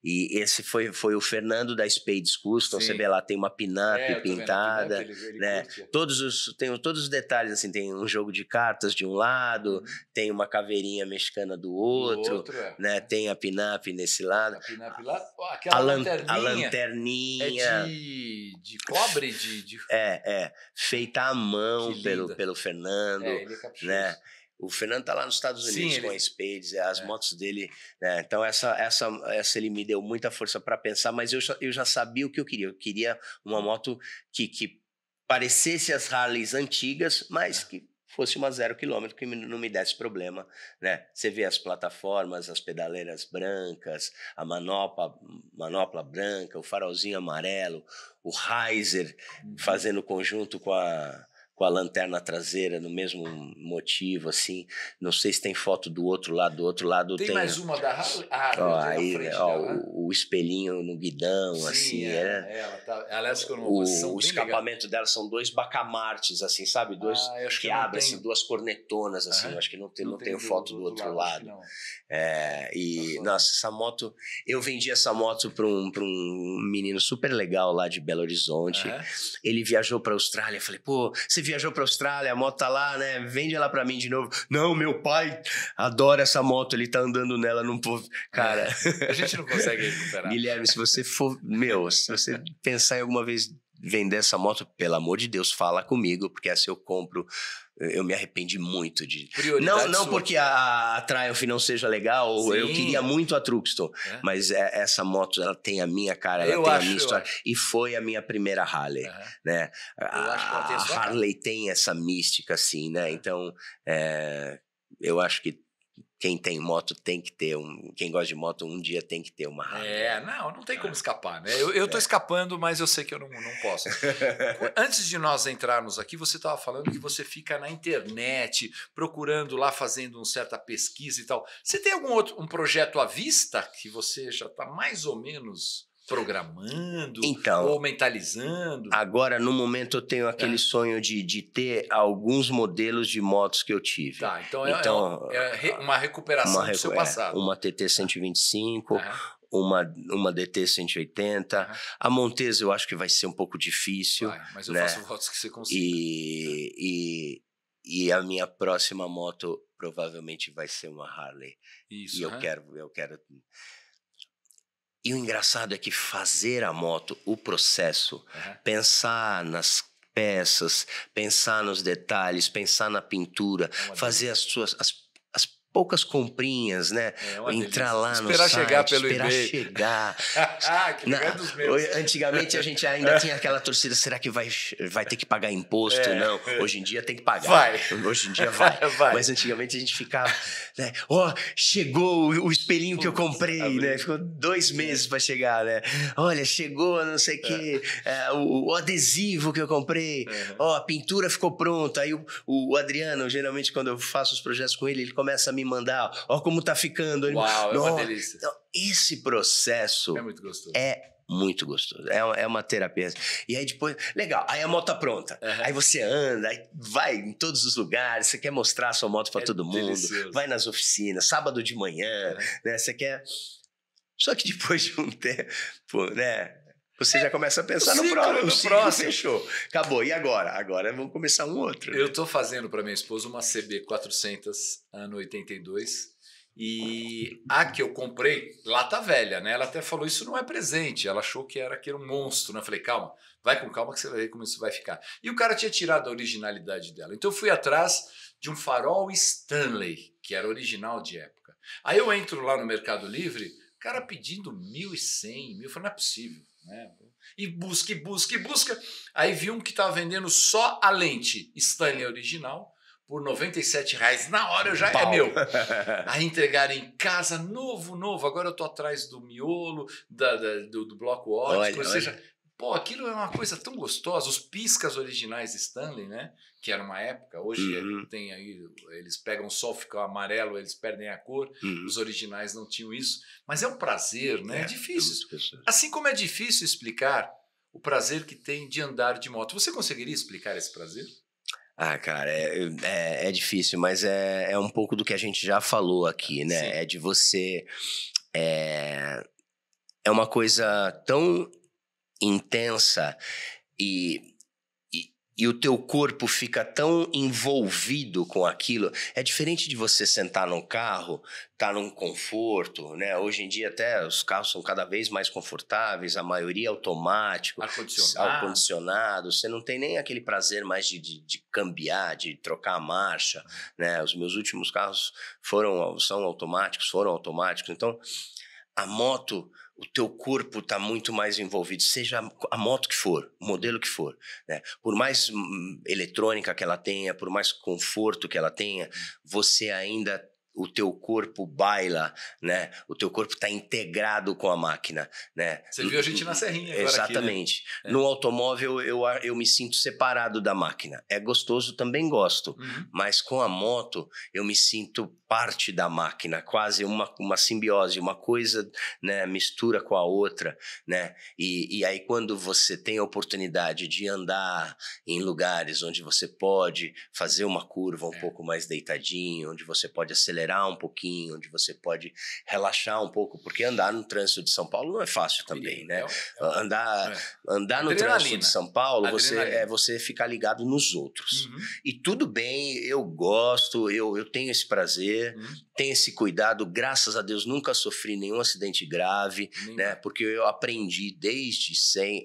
e esse foi foi o Fernando da Spades custam, Sim. você vê lá, tem uma pin é, pintada, ele, ele né? Curte. Todos os, tem todos os detalhes, assim, tem um jogo de cartas de um lado, uhum. tem uma caveirinha mexicana do outro, do outro é. né? Tem a pin nesse lado. A pin lá, aquela a lanterninha. A lanterninha. É de, de cobre? De, de... É, é. Feita à mão pelo, pelo Fernando. É, ele é Né? O Fernando tá lá nos Estados Unidos Sim, ele... com a Spades, é, as é. motos dele, né? Então essa essa essa ele me deu muita força para pensar, mas eu já, eu já sabia o que eu queria. Eu queria uma hum. moto que, que parecesse as Harleys antigas, mas é. que fosse uma zero quilômetro que não me desse problema, né? Você vê as plataformas, as pedaleiras brancas, a manopla, manopla branca, o farolzinho amarelo, o riser uhum. fazendo conjunto com a com a lanterna traseira no mesmo motivo, assim. Não sei se tem foto do outro lado, do outro lado tem. Tem mais uma da Harley? Ah, ó, aí, ó, né? o, o, espelhinho no guidão, Sim, assim. É, é. é ela tá, ela o, o escapamento legal. dela são dois bacamartes, assim, sabe? Ah, dois ah, que, que abrem, assim, duas cornetonas, assim. Ah, acho que não, tem, não, não tenho foto do, do outro lado. lado. É, e, tá nossa, essa moto... Eu vendi essa moto para um, para um menino super legal lá de Belo Horizonte. ele viajou para Austrália. Falei, pô, você viajou para Austrália, a moto tá lá, né? Vende ela para mim de novo. Não, meu pai adora essa moto, ele tá andando nela num povo. Cara. É. a gente não consegue recuperar. Guilherme, se você for. Meu, se você pensar em alguma vez vender essa moto, pelo amor de Deus, fala comigo, porque essa eu compro. Eh, eu me arrependi muito de. não não sua, porque a, a Triumph não seja legal, Sim. eu queria muito a Truxton, é. mas é, essa moto ela tem a minha cara, ela eu tem acho, a minha história. E foi a minha primeira Harley. Uhum. Né? A, a Harley tem essa mística, assim, né? É. Então, é, eu acho que quem tem moto tem que ter um. Quem gosta de moto um dia tem que ter uma Harley. É, não, não tem como é. escapar, né? Eu, eu tô é. escapando, mas eu sei que eu não, não posso. Antes de nós entrarmos aqui, você estava falando que você fica na internet, procurando lá, fazendo uma certa pesquisa e tal. Você tem algum outro um projeto à vista que você já está mais ou menos programando então, ou mentalizando? Agora, no momento, eu tenho aquele é. sonho de, de ter alguns modelos de motos que eu tive. Tá, então, é, então é, é, é uma recuperação uma, do seu é, passado. uma TT 125, uma, uma DT 180. Uhum. A Montesa eu acho que vai ser um pouco difícil. Vai, mas eu né? faço votos que você consiga. E, tá. e, e a minha próxima moto provavelmente vai ser uma Harley. Isso, e eu quero... Eu quero e o engraçado é que fazer a moto, o processo, uhum. pensar nas peças, pensar nos detalhes, pensar na pintura, fazer as suas as poucas comprinhas, né? É Entrar delícia. lá esperar no site, chegar pelo esperar chegar. ah, que Na, dos meus. Antigamente a gente ainda tinha aquela torcida, será que vai, vai ter que pagar imposto? É. Não, hoje em dia tem que pagar. Vai. Hoje em dia vai. vai. Mas antigamente a gente ficava, né? Ó, oh, chegou o, espelhinho que eu comprei, tá né? Ficou dois é. meses para chegar, né? Olha, chegou não sei quê, é. é. o, o, adesivo que eu comprei, ó, uhum. oh, a pintura ficou pronta. Aí o, o Adriano, geralmente quando eu faço os projetos com ele, ele começa a me mandar, ó como tá ficando. Uau, é uma delícia. Então, esse processo é muito gostoso. É muito gostoso. É, é uma terapia. E aí depois, legal, aí a moto tá pronta. Uhum. Aí você anda, aí vai em todos os lugares, você quer mostrar a sua moto para é todo mundo, delicioso. vai nas oficinas, sábado de manhã, uhum. né? Você quer. Só que depois de um tempo, né? Você já começa a pensar no próximo. No próximo. Fechou. Acabou. E agora? Agora vamos começar um outro. Né? Eu estou fazendo para minha esposa uma CB 400 ano 82. E a que eu comprei, lá tá velha, né? Ela até falou, isso não é presente. Ela achou que era que era um monstro, né? Eu falei, calma, vai com calma que você vai ver como isso vai ficar. E o cara tinha tirado a originalidade dela. Então eu fui atrás de um farol Stanley, que era original de época. Aí eu entro lá no Mercado Livre, cara pedindo 1.100, mil, falei, não é possível. Né? E busca, e busca, e busca. Aí vi um que estava vendendo só a lente Stanley é original por R$ 97,00. Na hora eu já é Pau. é meu. Aí entregaram em casa, novo, novo. Agora eu tô atrás do miolo, da, da do, do, bloco óptico Olha, ou seja, olha. Pô, aquilo é uma coisa tão gostosa. Os piscas originais Stanley, né? Que era uma época. Hoje é, uhum. tem aí, eles pegam só fica amarelo, eles perdem a cor. Uhum. Os originais não tinham isso. Mas é um prazer, né? É, é, é difícil. assim como é difícil explicar o prazer que tem de andar de moto. Você conseguiria explicar esse prazer? Ah, cara, é, é, é difícil, mas é, é um pouco do que a gente já falou aqui, né? Sim. É de você. É, é uma coisa tão intensa e, e, e, o teu corpo fica tão envolvido com aquilo. É diferente de você sentar num carro, estar tá num conforto, né? Hoje em dia até os carros são cada vez mais confortáveis, a maioria automático, ar-condicionado, ar -condicionado, você não tem nem aquele prazer mais de, de, de cambiar, de trocar a marcha, né? Os meus últimos carros foram, são automáticos, foram automáticos, então a moto o teu corpo está muito mais envolvido, seja a moto que for, o modelo que for. Né? Por mais hum, eletrônica que ela tenha, por mais conforto que ela tenha, você ainda o teu corpo baila, né? O teu corpo está integrado com a máquina, né? Você viu a gente na serrinha agora Exatamente. Aqui, né? É. No automóvel eu, eu me sinto separado da máquina. É gostoso, também gosto, uhum. mas com a moto eu me sinto parte da máquina, quase uma, uma simbiose, uma coisa né, mistura com a outra, né? E, e aí quando você tem a oportunidade de andar em lugares onde você pode fazer uma curva um é. pouco mais deitadinho, onde você pode acelerar um pouquinho, onde você pode relaxar um pouco, porque andar no trânsito de São Paulo não é fácil também, né? É, é. andar é. andar no trânsito de São Paulo, você é você ficar ligado nos outros. Uhum. E tudo bem, eu gosto, eu, eu tenho esse prazer você, uhum. tem esse cuidado. Graças a Deus nunca sofri nenhum acidente grave, né? Porque eu aprendi desde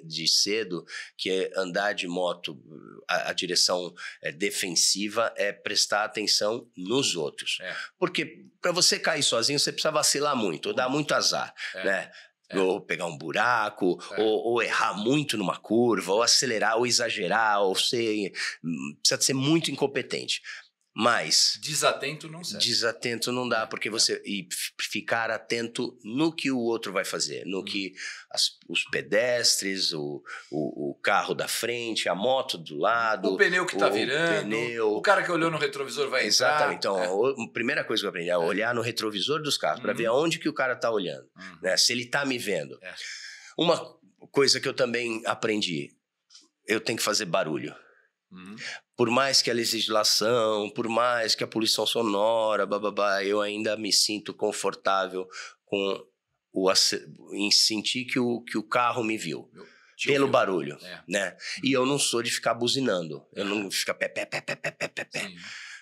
de cedo que andar de moto, a, a direção é, defensiva é prestar atenção nos outros. É. Porque para você cair sozinho, você precisa vacilar muito, ou dar muito azar, é. né? É. ou pegar um buraco, é. ou, ou, errar muito numa curva, ou acelerar, ou exagerar, ou ser, hum, precisa ser muito incompetente. Mas. Desatento não serve. Desatento não dá, porque é. você. E ficar atento no que o outro vai fazer, no uhum. que as, os pedestres, o, o, o, carro da frente, a moto do lado. O pneu que está virando. O, pneu, o cara que olhou no retrovisor vai exatamente. entrar. Exatamente. Então, é. a primeira coisa que eu aprendi é, é. olhar no retrovisor dos carros, para ver uhum. aonde que o cara está olhando, uhum. né? se ele está me vendo. É. Uma coisa que eu também aprendi: eu tenho que fazer barulho por mais que a legislação, por mais que a poluição sonora, bababá, eu ainda me sinto confortável com o em sentir que o, que o carro me viu. pelo barulho, é. né? E eu não sou de ficar buzinando, eu não é. ficar pé pé pé pé pé pé pé. pé,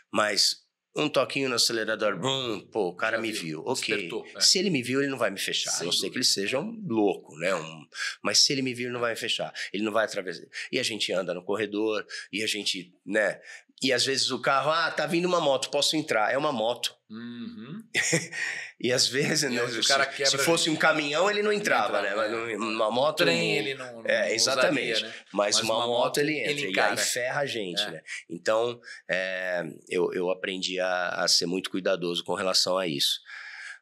Mas um toquinho no acelerador, bum, pô, o cara Já me viu, viu. ok. é. Se ele me viu, ele não vai me fechar. Sem eu sei que ele seja um louco, né? Um... Mas se ele me viu, ele não vai me fechar. Ele não vai atravessar. E a gente anda no corredor, e a gente, né? E às vezes o carro, ah, tá vindo uma moto, posso entrar. É uma moto. Uhum. e às vezes, e não, né, se, quebra, se, fosse um caminhão, ele não entrava, né? né? Mas uma moto. Um ele não. é, não exatamente. Usaria, né? Mas, Mas, uma, uma moto, moto, ele entra. Ele e aí ferra a gente, é. né? Então, é, eu, eu aprendi a, a ser muito cuidadoso com relação a isso.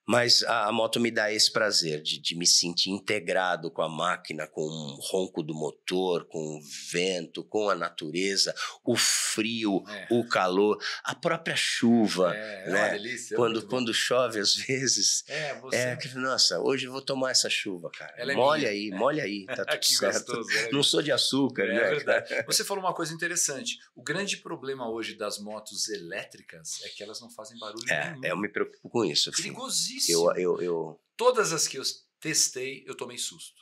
Mas a, a, moto me dá esse prazer de, de, me sentir integrado com a máquina, com o ronco do motor, com o vento, com a natureza, o frio, é. o calor, a própria chuva. É, né? é uma né? delícia. É quando, é quando chove, às vezes. É, você. É nossa, hoje eu vou tomar essa chuva, cara. Ela é molha aí, molha aí, tá tudo certo. Gostoso, Não sou de açúcar, é, né? É verdade. você falou uma coisa interessante. O grande problema hoje das motos elétricas é que elas não fazem barulho é, nenhum. É, eu me preocupo com isso. Perigoso. Eu, eu, eu... Todas as que eu testei, eu tomei susto.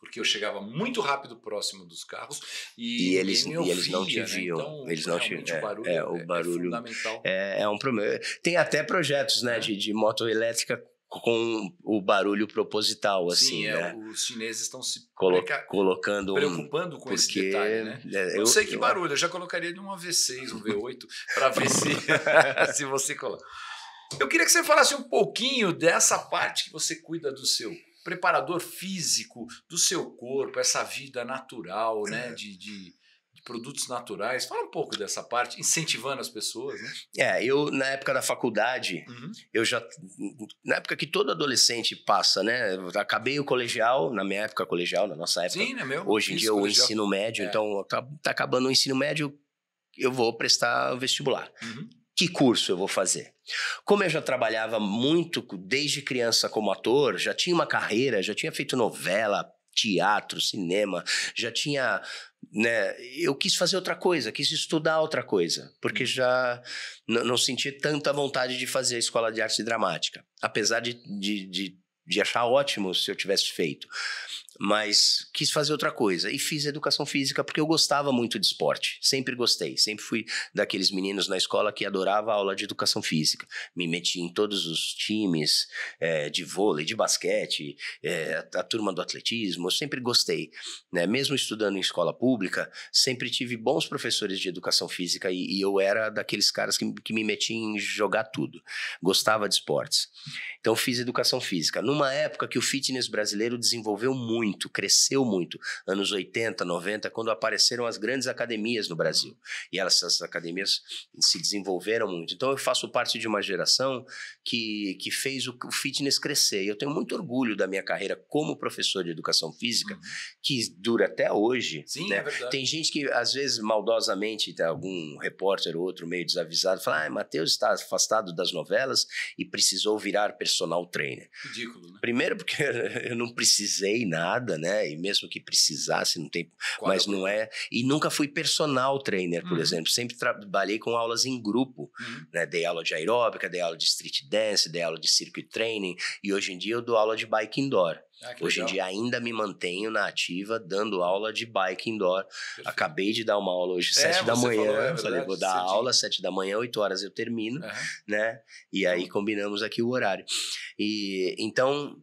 Porque eu chegava muito rápido próximo dos carros e, e eles, e ouvia, eles não te né? viam. Né? Então, eles não te viam. É é, é, é, o barulho é, é, um problema. Tem até projetos né, é. de, de moto elétrica com o barulho proposital, assim, Sim, é, né? os chineses estão se Colo colocando preocupando um, com porque... esse detalhe, né? Eu, sei que barulho, eu já colocaria de um V6, um V8 para ver se, se você coloca. Eu queria que você falasse um pouquinho dessa parte que você cuida do seu preparador físico, do seu corpo, essa vida natural, né, é. né? De, de, de, produtos naturais. Fala um pouco dessa parte, incentivando as pessoas, né? É, eu, na época da faculdade, uhum. eu já. Na época que todo adolescente passa, né? acabei o colegial, na minha época colegial, na nossa época. Sim, né, meu? Hoje em dia o ensino médio, é. então tá, tá acabando o ensino médio, eu vou prestar vestibular. Uhum que curso eu vou fazer? Como eu já trabalhava muito desde criança como ator, já tinha uma carreira, já tinha feito novela, teatro, cinema, já tinha, né, eu quis fazer outra coisa, quis estudar outra coisa, porque hum. já não senti tanta vontade de fazer a escola de arte dramática, apesar de, de, de, de achar ótimo se eu tivesse feito mas quis fazer outra coisa e fiz educação física porque eu gostava muito de esporte, sempre gostei, sempre fui daqueles meninos na escola que adorava a aula de educação física, me meti em todos os times é, de vôlei, de basquete, é, a, turma do atletismo, eu sempre gostei, né? mesmo estudando em escola pública, sempre tive bons professores de educação física e, e eu era daqueles caras que, que me meti em jogar tudo, gostava de esportes, então fiz educação física, numa época que o fitness brasileiro desenvolveu muito muito, cresceu muito. Anos 80, 90, quando apareceram as grandes academias no Brasil. E elas, essas academias se desenvolveram muito. Então eu faço parte de uma geração que, que fez o, o fitness crescer. E eu tenho muito orgulho da minha carreira como professor de educação física, uhum. que dura até hoje. Sim, né? é verdade. Tem gente que, às vezes, maldosamente, tem algum repórter ou outro meio desavisado, fala: ah, Matheus está afastado das novelas e precisou virar personal trainer. Ridículo, né? Primeiro, porque eu não precisei nada nada, né? E mesmo que precisasse, não tem, Qual é mas é não é. E nunca fui personal trainer, por uhum. exemplo. Sempre trabalhei com aulas em grupo, uhum. né? Dei aula de aeróbica, dei aula de street dance, dei aula de circuit training e hoje em dia eu dou aula de bike indoor. Ah, Hoje legal. em dia ainda me mantenho na ativa dando aula de bike indoor. Perfeito. Acabei de dar uma aula hoje, é, da manhã. Falou, é falei, vou dar Cedinho. aula, sete da manhã, 8 horas eu termino, uhum. né? E aí então combinamos aqui o horário. E então,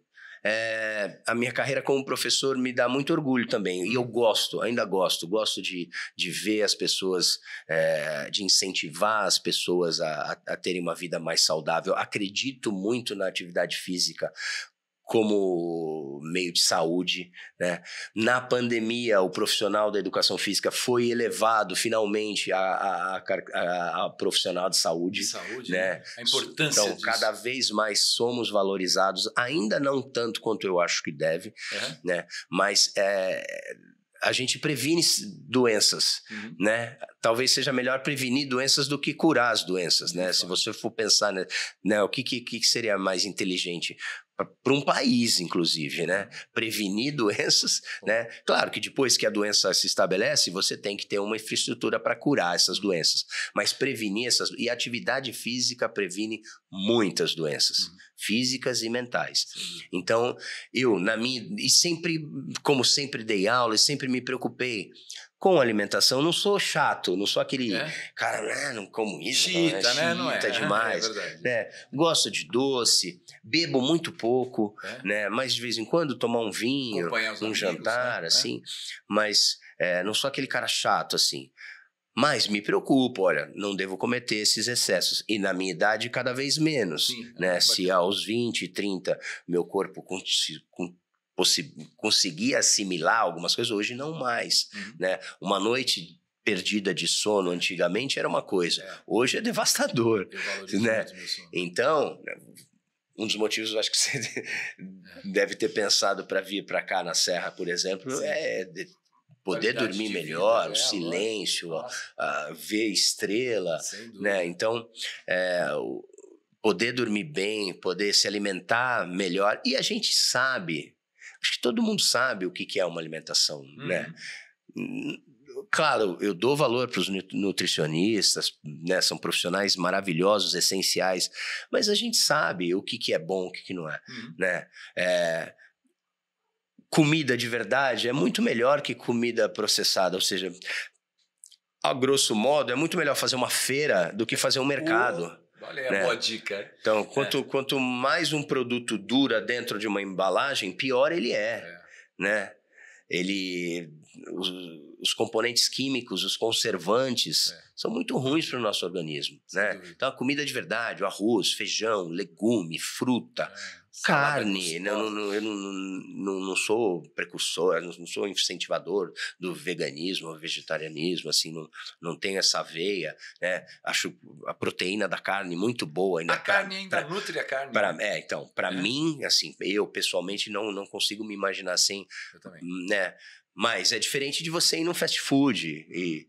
é, a minha carreira como professor me dá muito orgulho também. E eu gosto, ainda gosto. Gosto de, de ver as pessoas, é, de incentivar as pessoas a, a, a terem uma vida mais saudável. Acredito muito na atividade física como meio de saúde. Né? Na pandemia, o profissional da educação física foi elevado finalmente a, a, a, a profissional de saúde. De saúde, né? né? A importância Então, disso. cada vez mais somos valorizados, ainda não tanto quanto eu acho que deve, uhum. né? mas é, a gente previne doenças, uhum. né? Talvez seja melhor prevenir doenças do que curar as doenças, né? Uhum. Se você for pensar, né, né o que, que, que, seria mais inteligente? para um país, inclusive, né? Prevenir doenças, né? Claro que depois que a doença se estabelece, você tem que ter uma infraestrutura para curar essas doenças, mas prevenir essas e atividade física previne muitas doenças, uhum. físicas e mentais. Uhum. Então, eu na minha e sempre, como sempre dei aula, e sempre me preocupei com alimentação, não sou chato, não sou aquele é? cara, né, não como isso, chita, não, né? né? não é, é demais, é né? Gosto de doce, bebo muito pouco, é? né? Mas de vez em quando tomar um vinho, um amigos, jantar, né? É. assim. Mas é, não sou aquele cara chato assim. Mas me preocupo, olha, não devo cometer esses excessos. E na minha idade, cada vez menos. Sim, né? Se aos 20, 30, meu corpo com conseguir assimilar algumas coisas, hoje não mais. Uhum. Né? Uma noite perdida de sono antigamente era uma coisa, é. hoje é devastador. Né? Então, né, um dos motivos eu acho que você é. deve ter pensado para vir para cá na Serra, por exemplo, Sim. é poder dormir melhor, o é, silêncio, a, a ver estrela, né? Então, é, poder dormir bem, poder se alimentar melhor. E a gente sabe Acho que todo mundo sabe o que é uma alimentação, né? uhum. né? Claro, eu dou valor para os nutricionistas, né? São profissionais maravilhosos, essenciais, mas a gente sabe o que, que é bom, o que, que não é, uhum. né? É, comida de verdade é muito melhor que comida processada, ou seja, a grosso modo, é muito melhor fazer uma feira do que fazer um mercado. Olha, é uma né? boa dica. Então, é. quanto, é. quanto mais um produto dura dentro de uma embalagem, pior ele é, é. né? Ele, os, os, componentes químicos, os conservantes, é. são muito ruins para o nosso organismo, Sem né? Dúvida. Então, a comida de verdade, o arroz, feijão, legume, fruta, é carne. Né, não, não, eu não, não, não sou precursor, não sou incentivador do veganismo, vegetarianismo, assim, não, não tenho essa veia, né? Acho a proteína da carne muito boa. Ainda a carne ainda pra, nutre a carne. Pra, né? é, então, para é. mim, assim, eu pessoalmente não, não consigo me imaginar assim, né? Mas é diferente de você ir num fast food e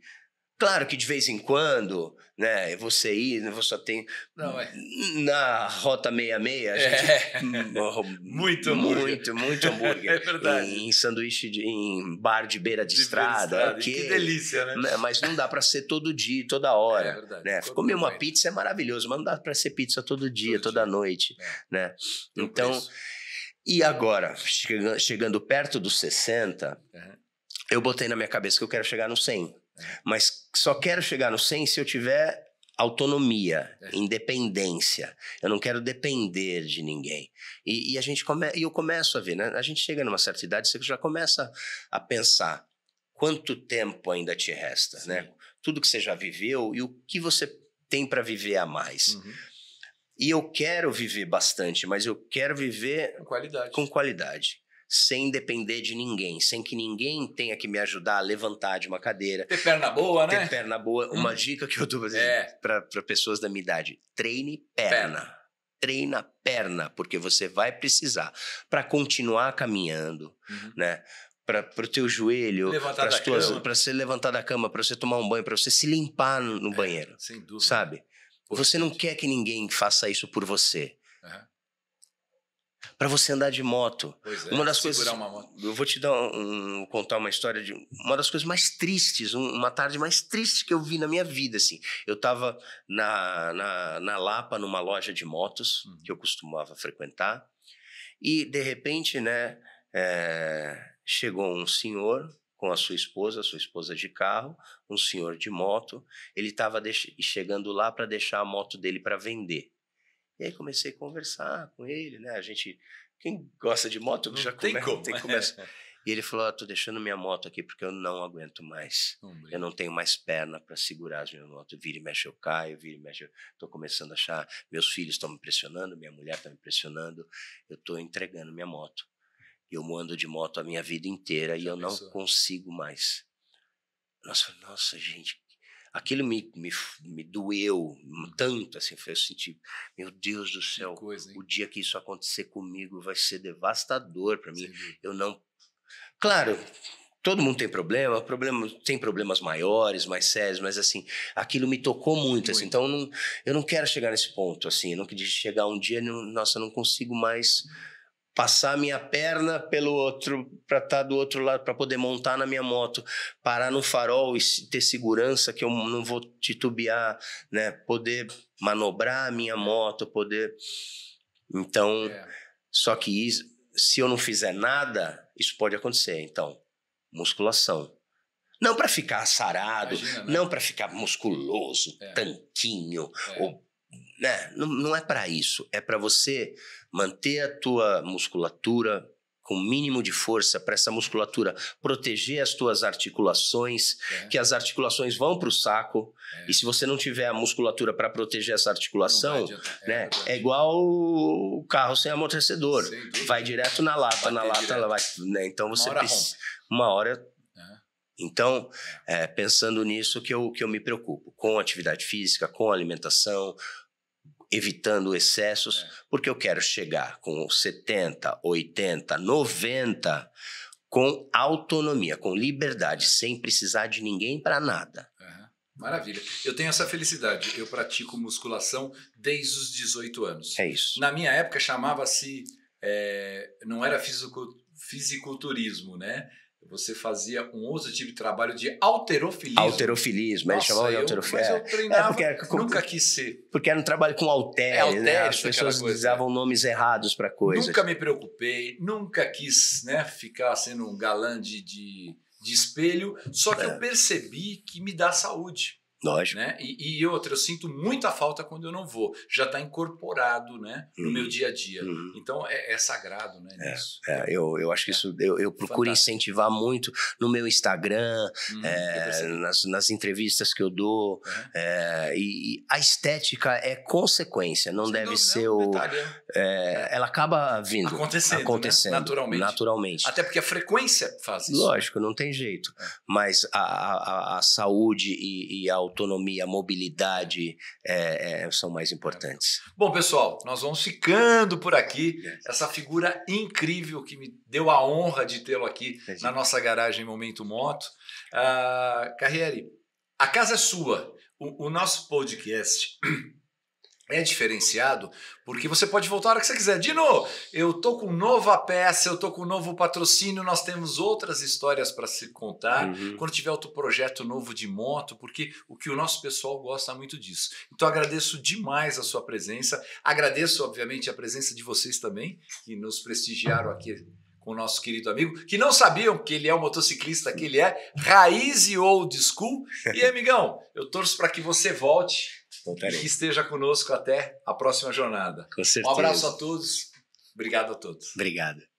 Claro que de vez em quando, né, você ir, você tem Não, é. na rota 66, a é. gente é. muito muito, muito hambúrguer. É verdade. Em, em sanduíche de, em bar de beira de, de estrada, beira de estrada. Que, é que, delícia, né? né? Mas não dá para ser todo dia, toda hora, é verdade. né? Comer uma pizza é maravilhoso, mas não dá para ser pizza todo dia, todo toda dia. noite, é. né? então, e agora, chegando, chegando perto dos 60, eu botei na minha cabeça que eu quero chegar no 100. Mas só quero chegar no 100 se eu tiver autonomia, é. independência. Eu não quero depender de ninguém. E, e a gente come, e eu começo a ver, né? A gente chega numa certa idade, você já começa a pensar quanto tempo ainda te resta, né? Sim. né? Tudo que você já viveu e o que você tem para viver a mais. Uhum. E eu quero viver bastante, mas eu quero viver com qualidade. Com qualidade sem depender de ninguém, sem que ninguém tenha que me ajudar a levantar de uma cadeira. Ter perna boa, ter né? Ter perna boa. Hum. Uma dica que eu dou é. para pessoas da minha idade: treine perna. perna. Treina perna, porque você vai precisar para continuar caminhando, uhum. né? Para o teu joelho, para você levantar da cama, para você tomar um banho, para você se limpar no, no é, banheiro. Sem dúvida. Sabe? Você não quer que ninguém faça isso por você. Uhum para você andar de moto. Pois é, uma das coisas, uma moto. Eu vou te dar um, um, contar uma história de uma das coisas mais tristes, um, uma tarde mais triste que eu vi na minha vida. Assim, eu estava na, na, na Lapa numa loja de motos uhum. que eu costumava frequentar e de repente, né, é, chegou um senhor com a sua esposa, a sua esposa de carro, um senhor de moto. Ele estava chegando lá para deixar a moto dele para vender. E aí comecei a conversar com ele, né? A gente, quem gosta de moto não já tem começa, como. Tem que começar. E ele falou: ah, tô deixando minha moto aqui porque eu não aguento mais. Hum, eu não tenho mais perna para segurar as minhas motos. Vira e mexe, eu caio, vira e mexe. Eu... Tô começando a achar. Meus filhos estão me pressionando, minha mulher está me pressionando. Eu tô entregando minha moto. Eu ando de moto a minha vida inteira já e eu pensou? não consigo mais. Nossa, nossa, gente, aquilo me, me, me doeu tanto, assim, foi eu sentir meu Deus do céu, coisa, o dia que isso acontecer comigo vai ser devastador para mim. Sim. Eu não. Claro, todo mundo tem problema, problema, tem problemas maiores, mais sérios, mas assim, aquilo me tocou muito, assim, muito. assim, então eu não, eu não quero chegar nesse ponto, assim, eu não queria chegar um dia, e, nossa, eu não consigo mais passar minha perna pelo outro para estar tá do outro lado para poder montar na minha moto, parar no farol e ter segurança que eu não vou titubear, né? Poder manobrar a minha moto, poder Então, é. só que isso, se eu não fizer nada, isso pode acontecer. Então, musculação. Não para ficar sarado, Imagina, né? não para ficar musculoso, é. tanquinho, é. Ou, né? não, não é para isso. É para você manter a tua musculatura com o mínimo de força para essa musculatura proteger as tuas articulações, é. que as articulações vão para o saco. É. E se você não tiver a musculatura para proteger essa articulação, é, né, é igual o carro sem amortecedor, sem vai direto na lata, na lata, ela vai, né? Então você uma hora, precisa, uma hora é. então, é. é, pensando nisso que eu, que eu me preocupo, com atividade física, com alimentação, evitando excessos, é. porque eu quero chegar com 70, 80, 90 com autonomia, com liberdade, é. sem precisar de ninguém para nada. Maravilha. Eu tenho essa felicidade. Eu pratico musculação desde os 18 anos. É isso. Na minha época chamava-se. É, não era fisiculturismo, né? você fazia um outro tipo de trabalho de alterofilismo. Alterofilismo, Nossa, chamava de alterofilismo. Mas eu é, treinava, é porque nunca quis ser. Porque era um trabalho com halteres, é, né? As pessoas coisa, usavam nomes errados para coisas. Nunca me preocupei, nunca quis né, ficar sendo um galã de, de, de espelho, só que é. eu percebi que me dá saúde. Lógico. Né? E, e, outra, eu sinto muita falta quando eu não vou. Já está incorporado né, no uhum. meu dia a dia. Uhum. Então é, é, sagrado, né? É, é, eu, eu acho que é. isso eu, eu procuro Fantástico. incentivar muito no meu Instagram, uhum, é, nas, nas entrevistas que eu dou. É, e, e, a estética é consequência, não Sem deve dúvida, ser o. Ela acaba vindo. Acontecendo. Né, acontecendo né? naturalmente. naturalmente. Até porque a frequência faz isso. Lógico, não tem jeito. Mas a, a, a saúde e, e a autonomia, mobilidade é, é, são mais importantes. Bom, pessoal, nós vamos ficando por aqui. Essa figura incrível que me deu a honra de tê-lo aqui na nossa garagem Momento Moto. Uh, ah, Carrieri, a casa é sua. o, o nosso podcast é diferenciado porque você pode voltar a hora que você quiser. Dino, eu tô com nova peça, eu tô com novo patrocínio, nós temos outras histórias para se contar. Uhum. Quando tiver outro projeto novo de moto, porque o que o nosso pessoal gosta muito disso. Então agradeço demais a sua presença, agradeço obviamente a presença de vocês também que nos prestigiaram aqui com o nosso querido amigo, que não sabiam que ele é o um motociclista que ele é, raiz e old school. E amigão, eu torço para que você volte Voltarei. que esteja conosco até a próxima jornada. Com certeza. Um abraço a todos. Obrigado a todos. Obrigado.